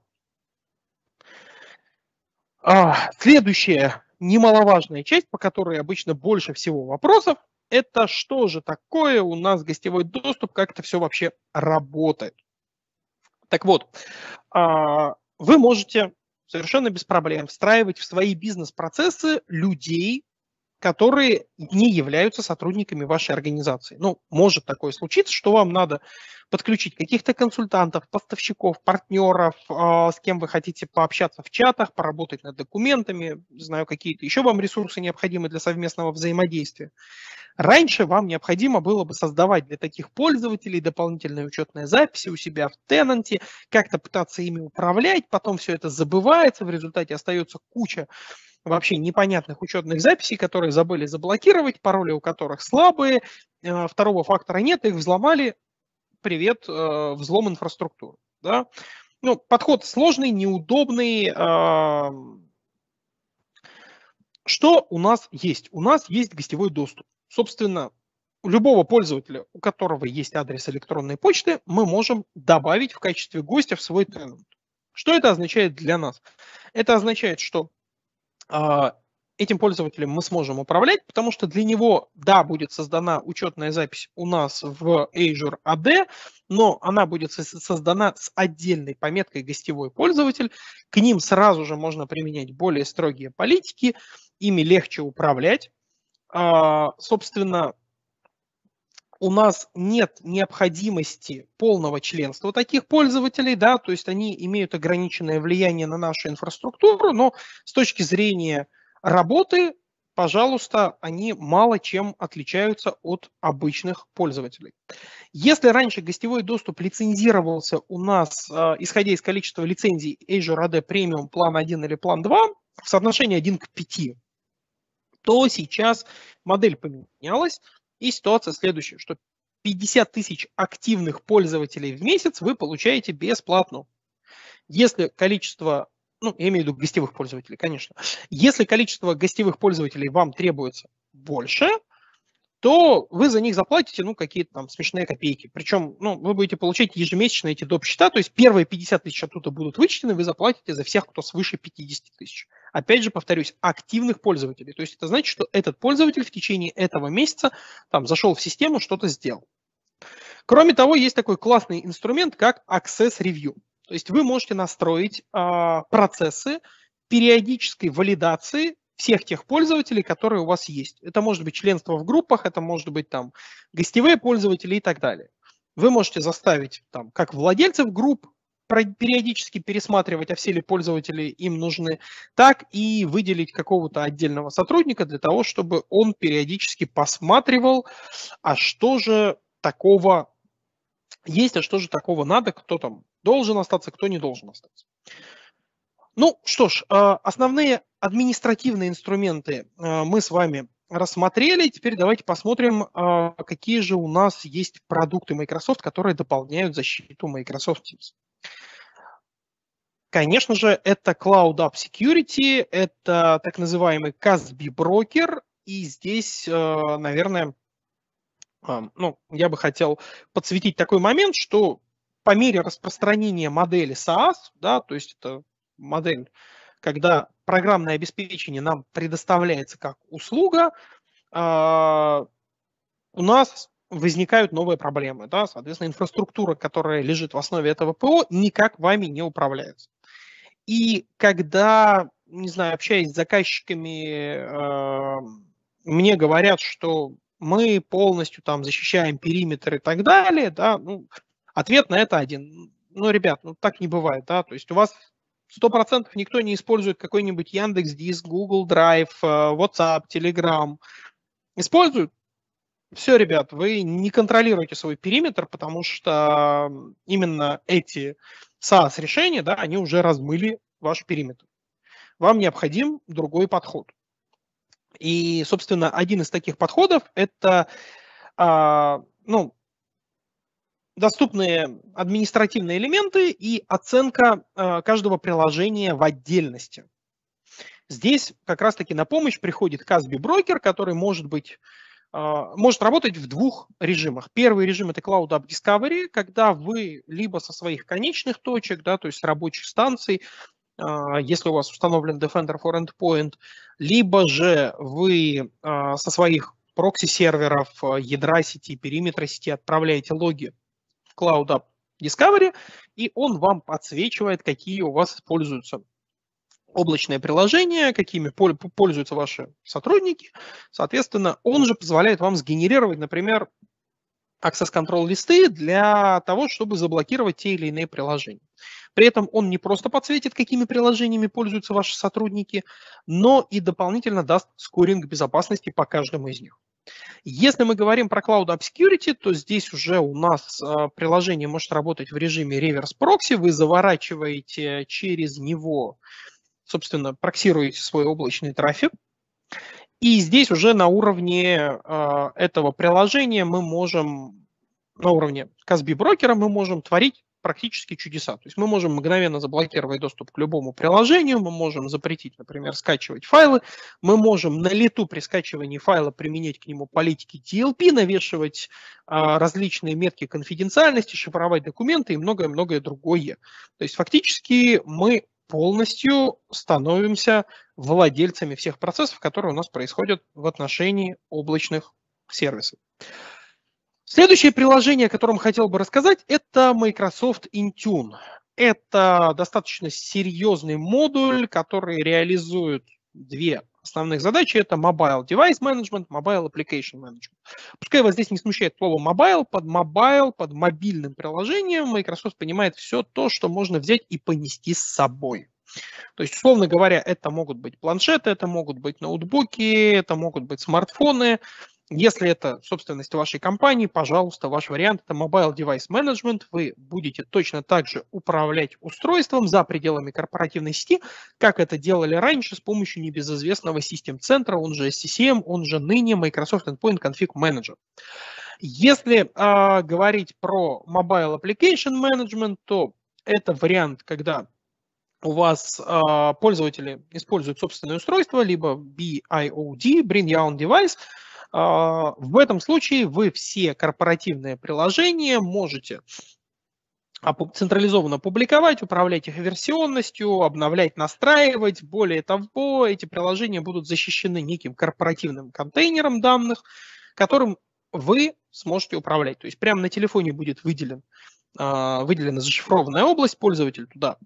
А, следующее немаловажная часть, по которой обычно больше всего вопросов, это что же такое у нас гостевой доступ, как это все вообще работает. Так вот, а, вы можете совершенно без проблем встраивать в свои бизнес-процессы людей которые не являются сотрудниками вашей организации. Ну, может такое случиться, что вам надо подключить каких-то консультантов, поставщиков, партнеров, а, с кем вы хотите пообщаться в чатах, поработать над документами, знаю, какие-то еще вам ресурсы необходимы для совместного взаимодействия. Раньше вам необходимо было бы создавать для таких пользователей дополнительные учетные записи у себя в тенанте, как-то пытаться ими управлять, потом все это забывается, в результате остается куча вообще непонятных учетных записей, которые забыли заблокировать, пароли у которых слабые, э, второго фактора нет, их взломали, привет, э, взлом инфраструктуры. Да? Ну, подход сложный, неудобный. Эм. Что у нас есть? У нас есть гостевой доступ. Собственно, у любого пользователя, у которого есть адрес электронной почты, мы можем добавить в качестве гостя в свой тенант. Что это означает для нас? Это означает, что а, этим пользователем мы сможем управлять, потому что для него, да, будет создана учетная запись у нас в Azure AD, но она будет создана с отдельной пометкой «Гостевой пользователь». К ним сразу же можно применять более строгие политики, ими легче управлять. А, собственно, у нас нет необходимости полного членства таких пользователей, да, то есть они имеют ограниченное влияние на нашу инфраструктуру, но с точки зрения работы, пожалуйста, они мало чем отличаются от обычных пользователей. Если раньше гостевой доступ лицензировался у нас, э, исходя из количества лицензий Azure AD Premium план 1 или план 2, в соотношении 1 к 5, то сейчас модель поменялась. И ситуация следующая, что 50 тысяч активных пользователей в месяц вы получаете бесплатно. Если количество, ну, я имею в виду гостевых пользователей, конечно. Если количество гостевых пользователей вам требуется больше, то вы за них заплатите, ну, какие-то там смешные копейки. Причем, ну, вы будете получать ежемесячно эти доп. счета, то есть первые 50 тысяч оттуда будут вычтены, вы заплатите за всех, кто свыше 50 тысяч. Опять же, повторюсь, активных пользователей. То есть это значит, что этот пользователь в течение этого месяца там зашел в систему, что-то сделал. Кроме того, есть такой классный инструмент, как Access Review. То есть вы можете настроить э, процессы периодической валидации всех тех пользователей, которые у вас есть. Это может быть членство в группах, это может быть там гостевые пользователи и так далее. Вы можете заставить там как владельцев групп периодически пересматривать, а все ли пользователи им нужны, так и выделить какого-то отдельного сотрудника для того, чтобы он периодически посматривал, а что же такого есть, а что же такого надо, кто там должен остаться, кто не должен остаться. Ну что ж, а, основные административные инструменты э, мы с вами рассмотрели. Теперь давайте посмотрим, э, какие же у нас есть продукты Microsoft, которые дополняют защиту Microsoft Teams. Конечно же, это Cloud App Security, это так называемый CASB брокер, и здесь, э, наверное, ну, я бы хотел подсветить такой момент, что по мере распространения модели SaaS, да, то есть это модель когда программное обеспечение нам предоставляется как услуга, а, у нас возникают новые проблемы. Да? Соответственно, инфраструктура, которая лежит в основе этого ПО, никак вами не управляется. И когда, не знаю, общаясь с заказчиками, а, мне говорят, что мы полностью там защищаем периметр и так далее, да, ну, ответ на это один. Ну, ребят, ну так не бывает, да, то есть у вас сто процентов никто не использует какой-нибудь Яндекс Диск, Google Drive, WhatsApp, Telegram. Используют. Все, ребят, вы не контролируете свой периметр, потому что э, именно эти SaaS-решения, да, они уже размыли ваш периметр. Вам необходим другой подход. И, собственно, один из таких подходов – это, э, ну, доступные административные элементы и оценка э, каждого приложения в отдельности. Здесь как раз-таки на помощь приходит Casby Broker, который может быть э, может работать в двух режимах. Первый режим это Cloud App Discovery, когда вы либо со своих конечных точек, да, то есть рабочих станций, э, если у вас установлен Defender for Endpoint, либо же вы со своих прокси-серверов, ядра сети, периметра сети отправляете логи Cloud App Discovery, и он вам подсвечивает, какие у вас используются облачные приложения, какими пользуются ваши сотрудники. Соответственно, он же позволяет вам сгенерировать, например, access control листы для того, чтобы заблокировать те или иные приложения. При этом он не просто подсветит, какими приложениями пользуются ваши сотрудники, но и дополнительно даст скоринг безопасности по каждому из них. Если мы говорим про Cloud App то здесь уже у нас э, приложение может работать в режиме реверс прокси. Вы заворачиваете через него, собственно, проксируете свой облачный трафик, и здесь уже на уровне э, этого приложения мы можем, на уровне Казби брокера мы можем творить практически чудеса. То есть мы можем мгновенно заблокировать доступ к любому приложению, мы можем запретить, например, скачивать файлы, мы можем на лету при скачивании файла применять к нему политики TLP, навешивать а, различные метки конфиденциальности, шифровать документы и многое-многое другое. То есть фактически мы полностью становимся владельцами всех процессов, которые у нас происходят в отношении облачных сервисов. Следующее приложение, о котором хотел бы рассказать, это Microsoft Intune. Это достаточно серьезный модуль, который реализует две основных задач это mobile device management, mobile application management. Пускай вас здесь не смущает слово mobile, под mobile, под мобильным приложением Microsoft понимает все то, что можно взять и понести с собой. То есть, условно говоря, это могут быть планшеты, это могут быть ноутбуки, это могут быть смартфоны, если это собственность вашей компании, пожалуйста, ваш вариант это Mobile Device Management. Вы будете точно так же управлять устройством за пределами корпоративной сети, как это делали раньше с помощью небезызвестного систем центра, он же SCCM, он же ныне Microsoft Endpoint Config Manager. Если э, говорить про Mobile Application Management, то это вариант, когда у вас э, пользователи используют собственное устройство, либо BIOD, Bring Your Own Device, а, в этом случае вы все корпоративные приложения можете централизованно публиковать, управлять их версионностью, обновлять, настраивать. Более того, эти приложения будут защищены неким корпоративным контейнером данных, которым вы сможете управлять. То есть прямо на телефоне будет выделен, а, выделена зашифрованная область, пользователь туда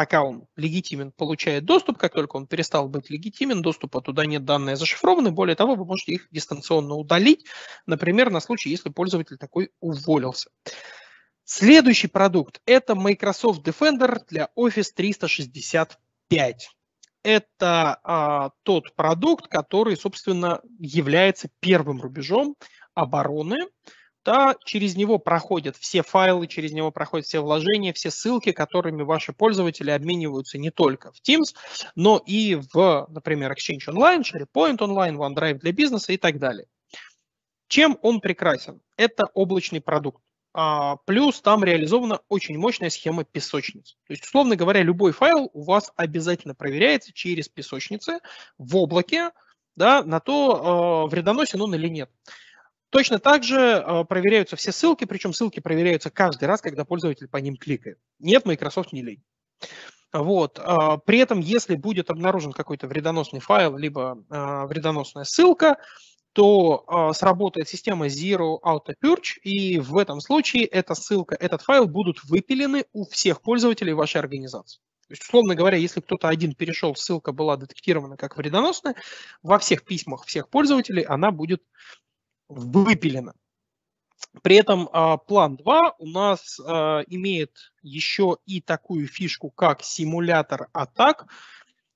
пока он легитимен, получает доступ. Как только он перестал быть легитимен, доступа туда нет, данные зашифрованы. Более того, вы можете их дистанционно удалить, например, на случай, если пользователь такой уволился. Следующий продукт – это Microsoft Defender для Office 365 это а, тот продукт, который, собственно, является первым рубежом обороны, да, через него проходят все файлы, через него проходят все вложения, все ссылки, которыми ваши пользователи обмениваются не только в Teams, но и в, например, Exchange Online, SharePoint Online, OneDrive для бизнеса и так далее. Чем он прекрасен? Это облачный продукт. А, плюс там реализована очень мощная схема песочниц. То есть, условно говоря, любой файл у вас обязательно проверяется через песочницы в облаке, да, на то, э, вредоносен он или нет. Точно так же а, проверяются все ссылки, причем ссылки проверяются каждый раз, когда пользователь по ним кликает. Нет, Microsoft не лень. Вот. А, при этом, если будет обнаружен какой-то вредоносный файл, либо а, вредоносная ссылка, то сработает система Zero Auto Purge, и в этом случае эта ссылка, этот файл будут выпилены у всех пользователей вашей организации. То есть, условно говоря, если кто-то один перешел, ссылка была детектирована как вредоносная, во всех письмах всех пользователей она будет выпилено. При этом а, план 2 у нас а, имеет еще и такую фишку, как симулятор атак.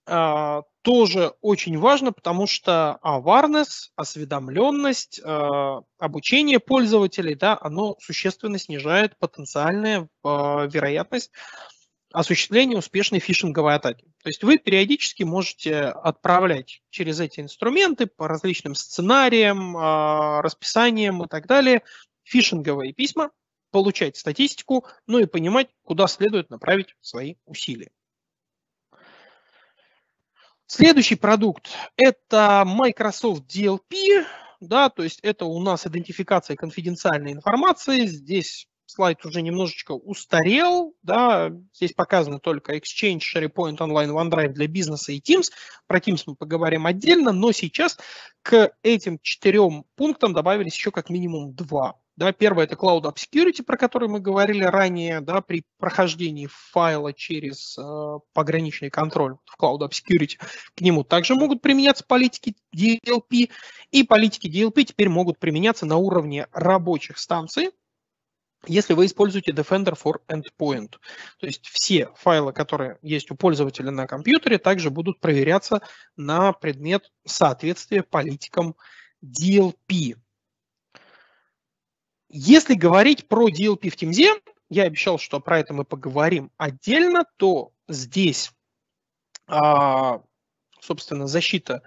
А, тоже очень важно, потому что awareness, осведомленность, обучение пользователей, да, оно существенно снижает потенциальную вероятность осуществления успешной фишинговой атаки. То есть вы периодически можете отправлять через эти инструменты по различным сценариям, а, расписаниям и так далее фишинговые письма, получать статистику, ну и понимать, куда следует направить свои усилия. Следующий продукт – это Microsoft DLP, да, то есть это у нас идентификация конфиденциальной информации. Здесь слайд уже немножечко устарел, да, здесь показаны только Exchange, SharePoint, Online, OneDrive для бизнеса и Teams, про Teams мы поговорим отдельно, но сейчас к этим четырем пунктам добавились еще как минимум два. Да, первое – это Cloud App Security, про который мы говорили ранее, да, при прохождении файла через э, пограничный контроль в Cloud App Security. К нему также могут применяться политики DLP, и политики DLP теперь могут применяться на уровне рабочих станций, если вы используете Defender for Endpoint, то есть все файлы, которые есть у пользователя на компьютере, также будут проверяться на предмет соответствия политикам DLP. Если говорить про DLP в Тимзе, я обещал, что про это мы поговорим отдельно, то здесь, а, собственно, защита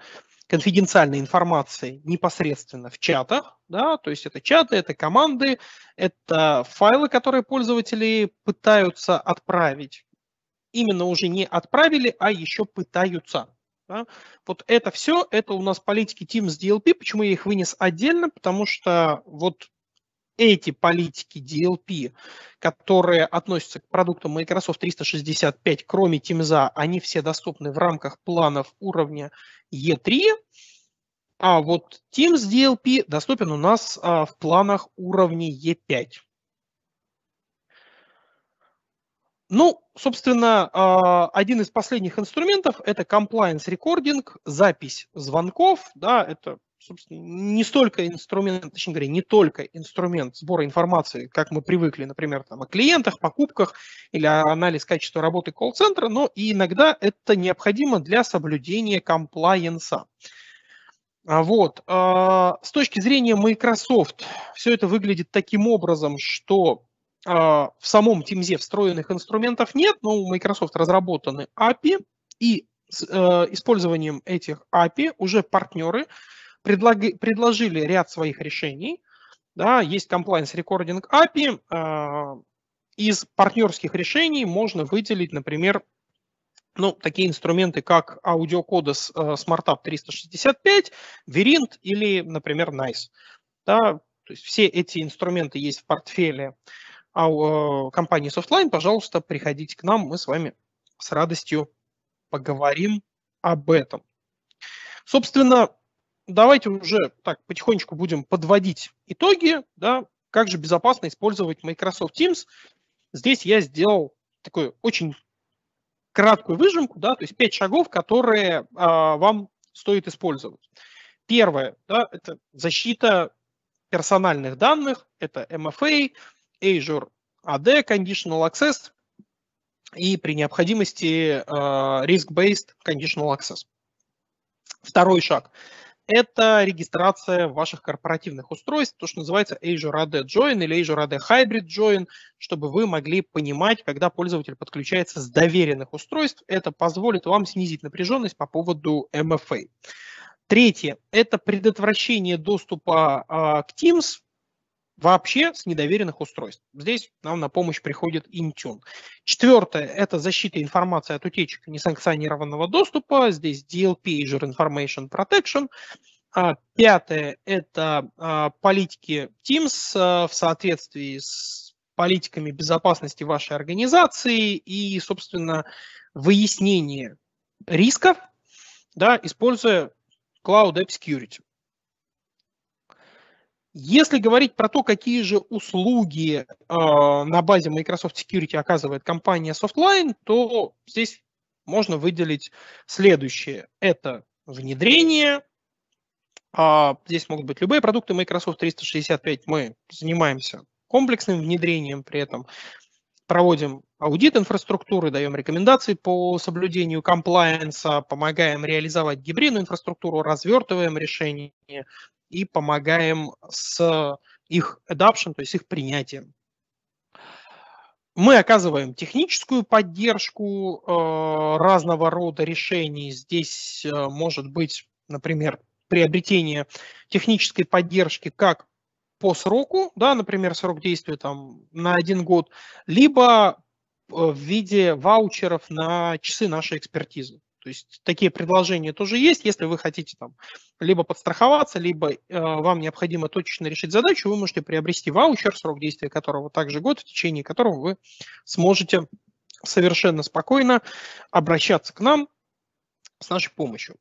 конфиденциальной информации непосредственно в чатах, да, то есть это чаты, это команды, это файлы, которые пользователи пытаются отправить. Именно уже не отправили, а еще пытаются. Да. Вот это все, это у нас политики Teams DLP. Почему я их вынес отдельно? Потому что вот эти политики DLP, которые относятся к продуктам Microsoft 365, кроме Teams, они все доступны в рамках планов уровня E3, а вот Teams DLP доступен у нас а, в планах уровня E5. Ну, собственно, а, один из последних инструментов – это compliance recording, запись звонков. Да, это собственно, не столько инструмент, точнее говоря, не только инструмент сбора информации, как мы привыкли, например, там, о клиентах, покупках или анализ качества работы колл-центра, но и иногда это необходимо для соблюдения комплайенса. А, вот. А, с точки зрения Microsoft все это выглядит таким образом, что а, в самом Teams встроенных инструментов нет, но у Microsoft разработаны API, и с э, использованием этих API уже партнеры предлоги, предложили ряд своих решений. Да, есть Compliance Recording API. А, из партнерских решений можно выделить, например, ну, такие инструменты, как аудиокодес SmartUp 365, Verint или, например, NICE. Да, то есть все эти инструменты есть в портфеле а, э, компании Softline. Пожалуйста, приходите к нам, мы с вами с радостью поговорим об этом. Собственно, давайте уже так потихонечку будем подводить итоги, да, как же безопасно использовать Microsoft Teams. Здесь я сделал такую очень краткую выжимку, да, то есть пять шагов, которые а, вам стоит использовать. Первое, да, это защита персональных данных, это MFA, Azure AD, Conditional Access и при необходимости а, Risk-Based Conditional Access. Второй шаг – это регистрация ваших корпоративных устройств, то, что называется Azure AD Join или Azure AD Hybrid Join, чтобы вы могли понимать, когда пользователь подключается с доверенных устройств. Это позволит вам снизить напряженность по поводу MFA. Третье – это предотвращение доступа э, к Teams вообще с недоверенных устройств. Здесь нам на помощь приходит Intune. Четвертое – это защита информации от утечек несанкционированного доступа. Здесь DLP и Information Protection. А пятое – это а, политики Teams а, в соответствии с политиками безопасности вашей организации и, собственно, выяснение рисков, да, используя Cloud App Security. Если говорить про то, какие же услуги э, на базе Microsoft Security оказывает компания Softline, то здесь можно выделить следующее. Это внедрение. Э, здесь могут быть любые продукты Microsoft 365. Мы занимаемся комплексным внедрением при этом. Проводим аудит инфраструктуры, даем рекомендации по соблюдению комплайенса, помогаем реализовать гибридную инфраструктуру, развертываем решения, и помогаем с их adoption, то есть их принятием. Мы оказываем техническую поддержку э, разного рода решений. Здесь э, может быть, например, приобретение технической поддержки как по сроку, да, например, срок действия там на один год, либо э, в виде ваучеров на часы нашей экспертизы. То есть такие предложения тоже есть. Если вы хотите там либо подстраховаться, либо э, вам необходимо точечно решить задачу, вы можете приобрести ваучер, срок действия которого также год, в течение которого вы сможете совершенно спокойно обращаться к нам с нашей помощью.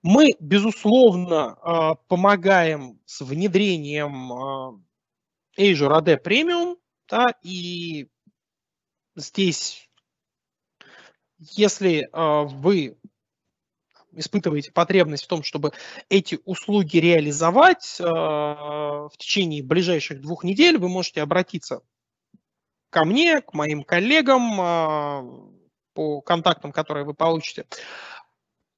Мы, безусловно, э, помогаем с внедрением э, Azure AD Premium, да, и здесь если а, вы испытываете потребность в том, чтобы эти услуги реализовать а, в течение ближайших двух недель, вы можете обратиться ко мне, к моим коллегам а, по контактам, которые вы получите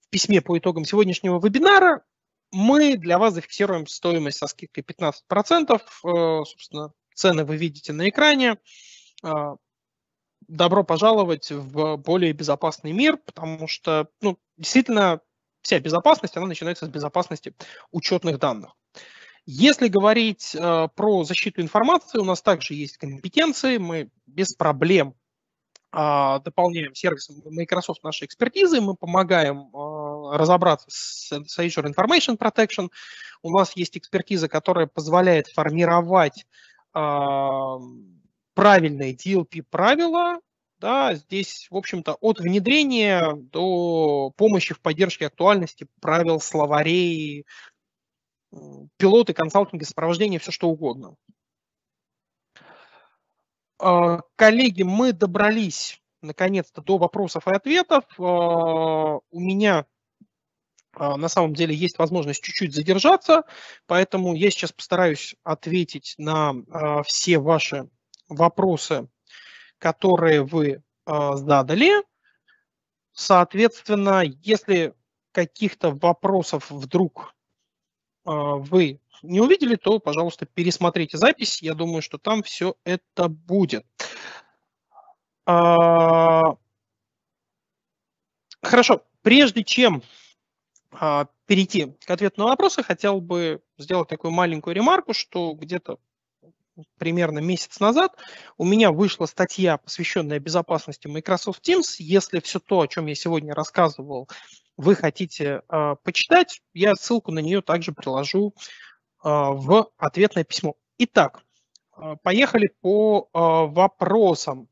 в письме по итогам сегодняшнего вебинара. Мы для вас зафиксируем стоимость со скидкой 15%. Э, собственно, цены вы видите на экране добро пожаловать в более безопасный мир, потому что, ну, действительно, вся безопасность, она начинается с безопасности учетных данных. Если говорить э, про защиту информации, у нас также есть компетенции, мы без проблем э, дополняем сервисом Microsoft нашей экспертизы, мы помогаем э, разобраться с, с Azure Information Protection, у нас есть экспертиза, которая позволяет формировать э, правильные DLP-правила, да, здесь, в общем-то, от внедрения до помощи в поддержке актуальности правил, словарей, пилоты, консалтинги, сопровождение, все что угодно. А, коллеги, мы добрались наконец-то до вопросов и ответов. А, у меня а, на самом деле есть возможность чуть-чуть задержаться, поэтому я сейчас постараюсь ответить на все ваши вопросы, которые вы а, задали. Соответственно, если каких-то вопросов вдруг а, вы не увидели, то, пожалуйста, пересмотрите запись. Я думаю, что там все это будет. А, хорошо, прежде чем перейти к ответу на вопросы, хотел бы сделать такую маленькую ремарку, что где-то примерно месяц назад у меня вышла статья, посвященная безопасности Microsoft Teams. Если все то, о чем я сегодня рассказывал, вы хотите э, почитать, я ссылку на нее также приложу э, в ответное письмо. Итак, э, поехали по э, вопросам.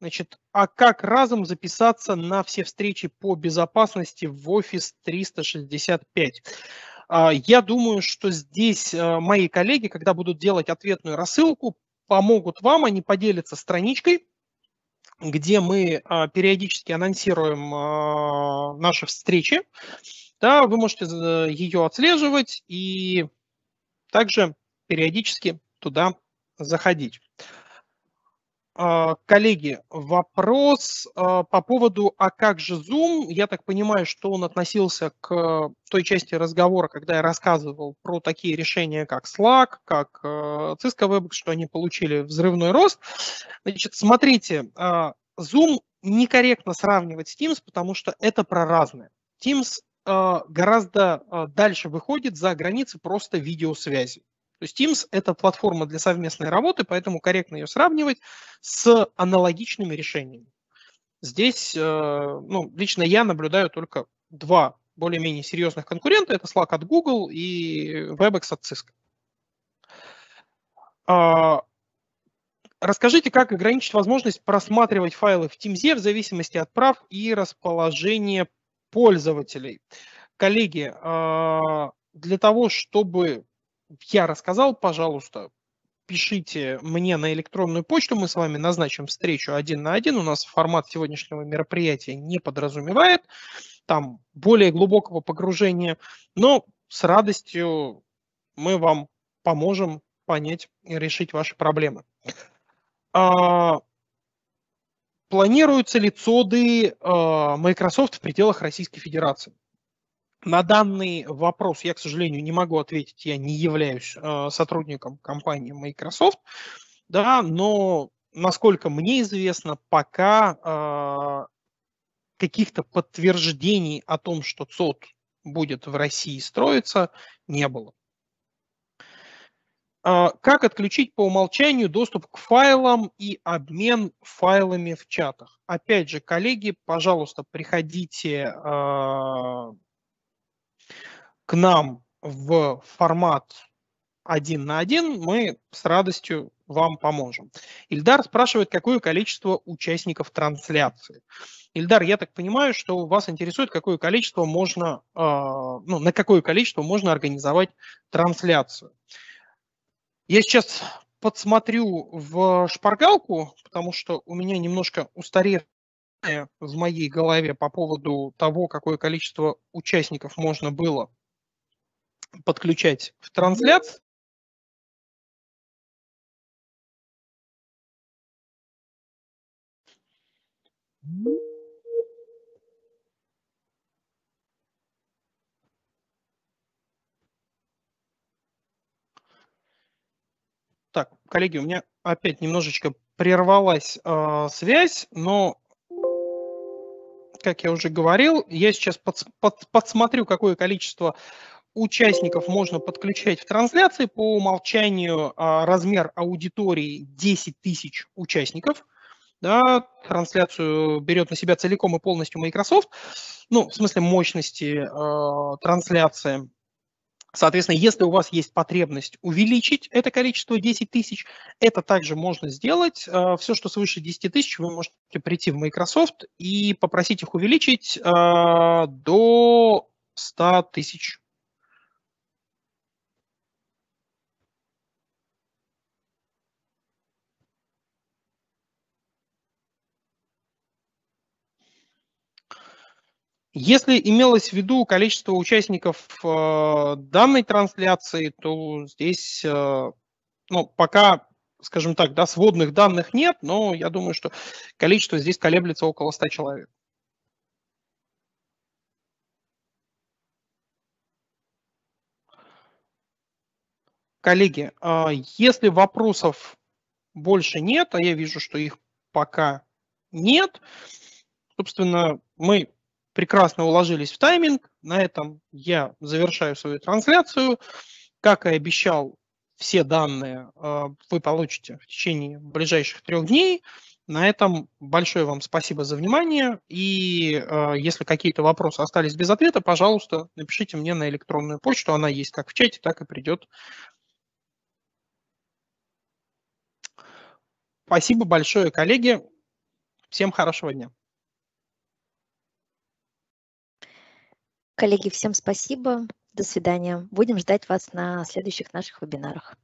Значит, а как разом записаться на все встречи по безопасности в Office 365? А, я думаю, что здесь э, мои коллеги, когда будут делать ответную рассылку, помогут вам, они поделятся страничкой, где мы а, периодически анонсируем а, наши встречи. Да, вы можете э, ее отслеживать и также периодически туда заходить. А, коллеги, вопрос а, по поводу «А как же Zoom?». Я так понимаю, что он относился к той части разговора, когда я рассказывал про такие решения, как Slack, как а, Cisco WebEx, что они получили взрывной рост. Значит, смотрите, Zoom некорректно сравнивать с Teams, потому что это про разное. Teams гораздо дальше выходит за границы просто видеосвязи. То есть Teams – это платформа для совместной работы, поэтому корректно ее сравнивать с аналогичными решениями. Здесь, э, ну, лично я наблюдаю только два более-менее серьезных конкурента. Это Slack от Google и WebEx от Cisco. А, расскажите, как ограничить возможность просматривать файлы в Teams в зависимости от прав и расположения пользователей. Коллеги, а, для того, чтобы я рассказал, пожалуйста, пишите мне на электронную почту, мы с вами назначим встречу один на один, у нас формат сегодняшнего мероприятия не подразумевает, там более глубокого погружения, но с радостью мы вам поможем понять и решить ваши проблемы. А, планируются ли ЦОДы а, Microsoft в пределах Российской Федерации? На данный вопрос я, к сожалению, не могу ответить, я не являюсь э, сотрудником компании Microsoft, да, но насколько мне известно, пока э, каких-то подтверждений о том, что ЦОД будет в России строиться, не было. Э, как отключить по умолчанию доступ к файлам и обмен файлами в чатах? Опять же, коллеги, пожалуйста, приходите. Э, к нам в формат один на один, мы с радостью вам поможем. Ильдар спрашивает, какое количество участников трансляции. Ильдар, я так понимаю, что вас интересует, какое количество можно, а, ну, на какое количество можно организовать трансляцию. Я сейчас подсмотрю в шпаргалку, потому что у меня немножко устаревшая в моей голове по поводу того, какое количество участников можно было подключать в трансляцию, Так, коллеги, у меня опять немножечко прервалась э, связь, но, как я уже говорил, я сейчас под, под, подсмотрю, какое количество участников можно подключать в трансляции. По умолчанию а, размер аудитории 10 тысяч участников. Да, трансляцию берет на себя целиком и полностью Microsoft. Ну, в смысле мощности э, трансляции. Соответственно, если у вас есть потребность увеличить это количество 10 тысяч, это также можно сделать. А, Все, что свыше 10 тысяч, вы можете прийти в Microsoft и попросить их увеличить до 100 тысяч Если имелось в виду количество участников э, данной трансляции, то здесь э, ну, пока, скажем так, да, сводных данных нет, но я думаю, что количество здесь колеблется около 100 человек. Коллеги, э, если вопросов больше нет, а я вижу, что их пока нет, собственно, мы прекрасно уложились в тайминг. На этом я завершаю свою трансляцию. Как и обещал, все данные э, вы получите в течение ближайших трех дней. На этом большое вам спасибо за внимание. И э, если какие-то вопросы остались без ответа, пожалуйста, напишите мне на электронную почту. Она есть как в чате, так и придет. Спасибо большое, коллеги. Всем хорошего дня. Коллеги, всем спасибо. До свидания. Будем ждать вас на следующих наших вебинарах.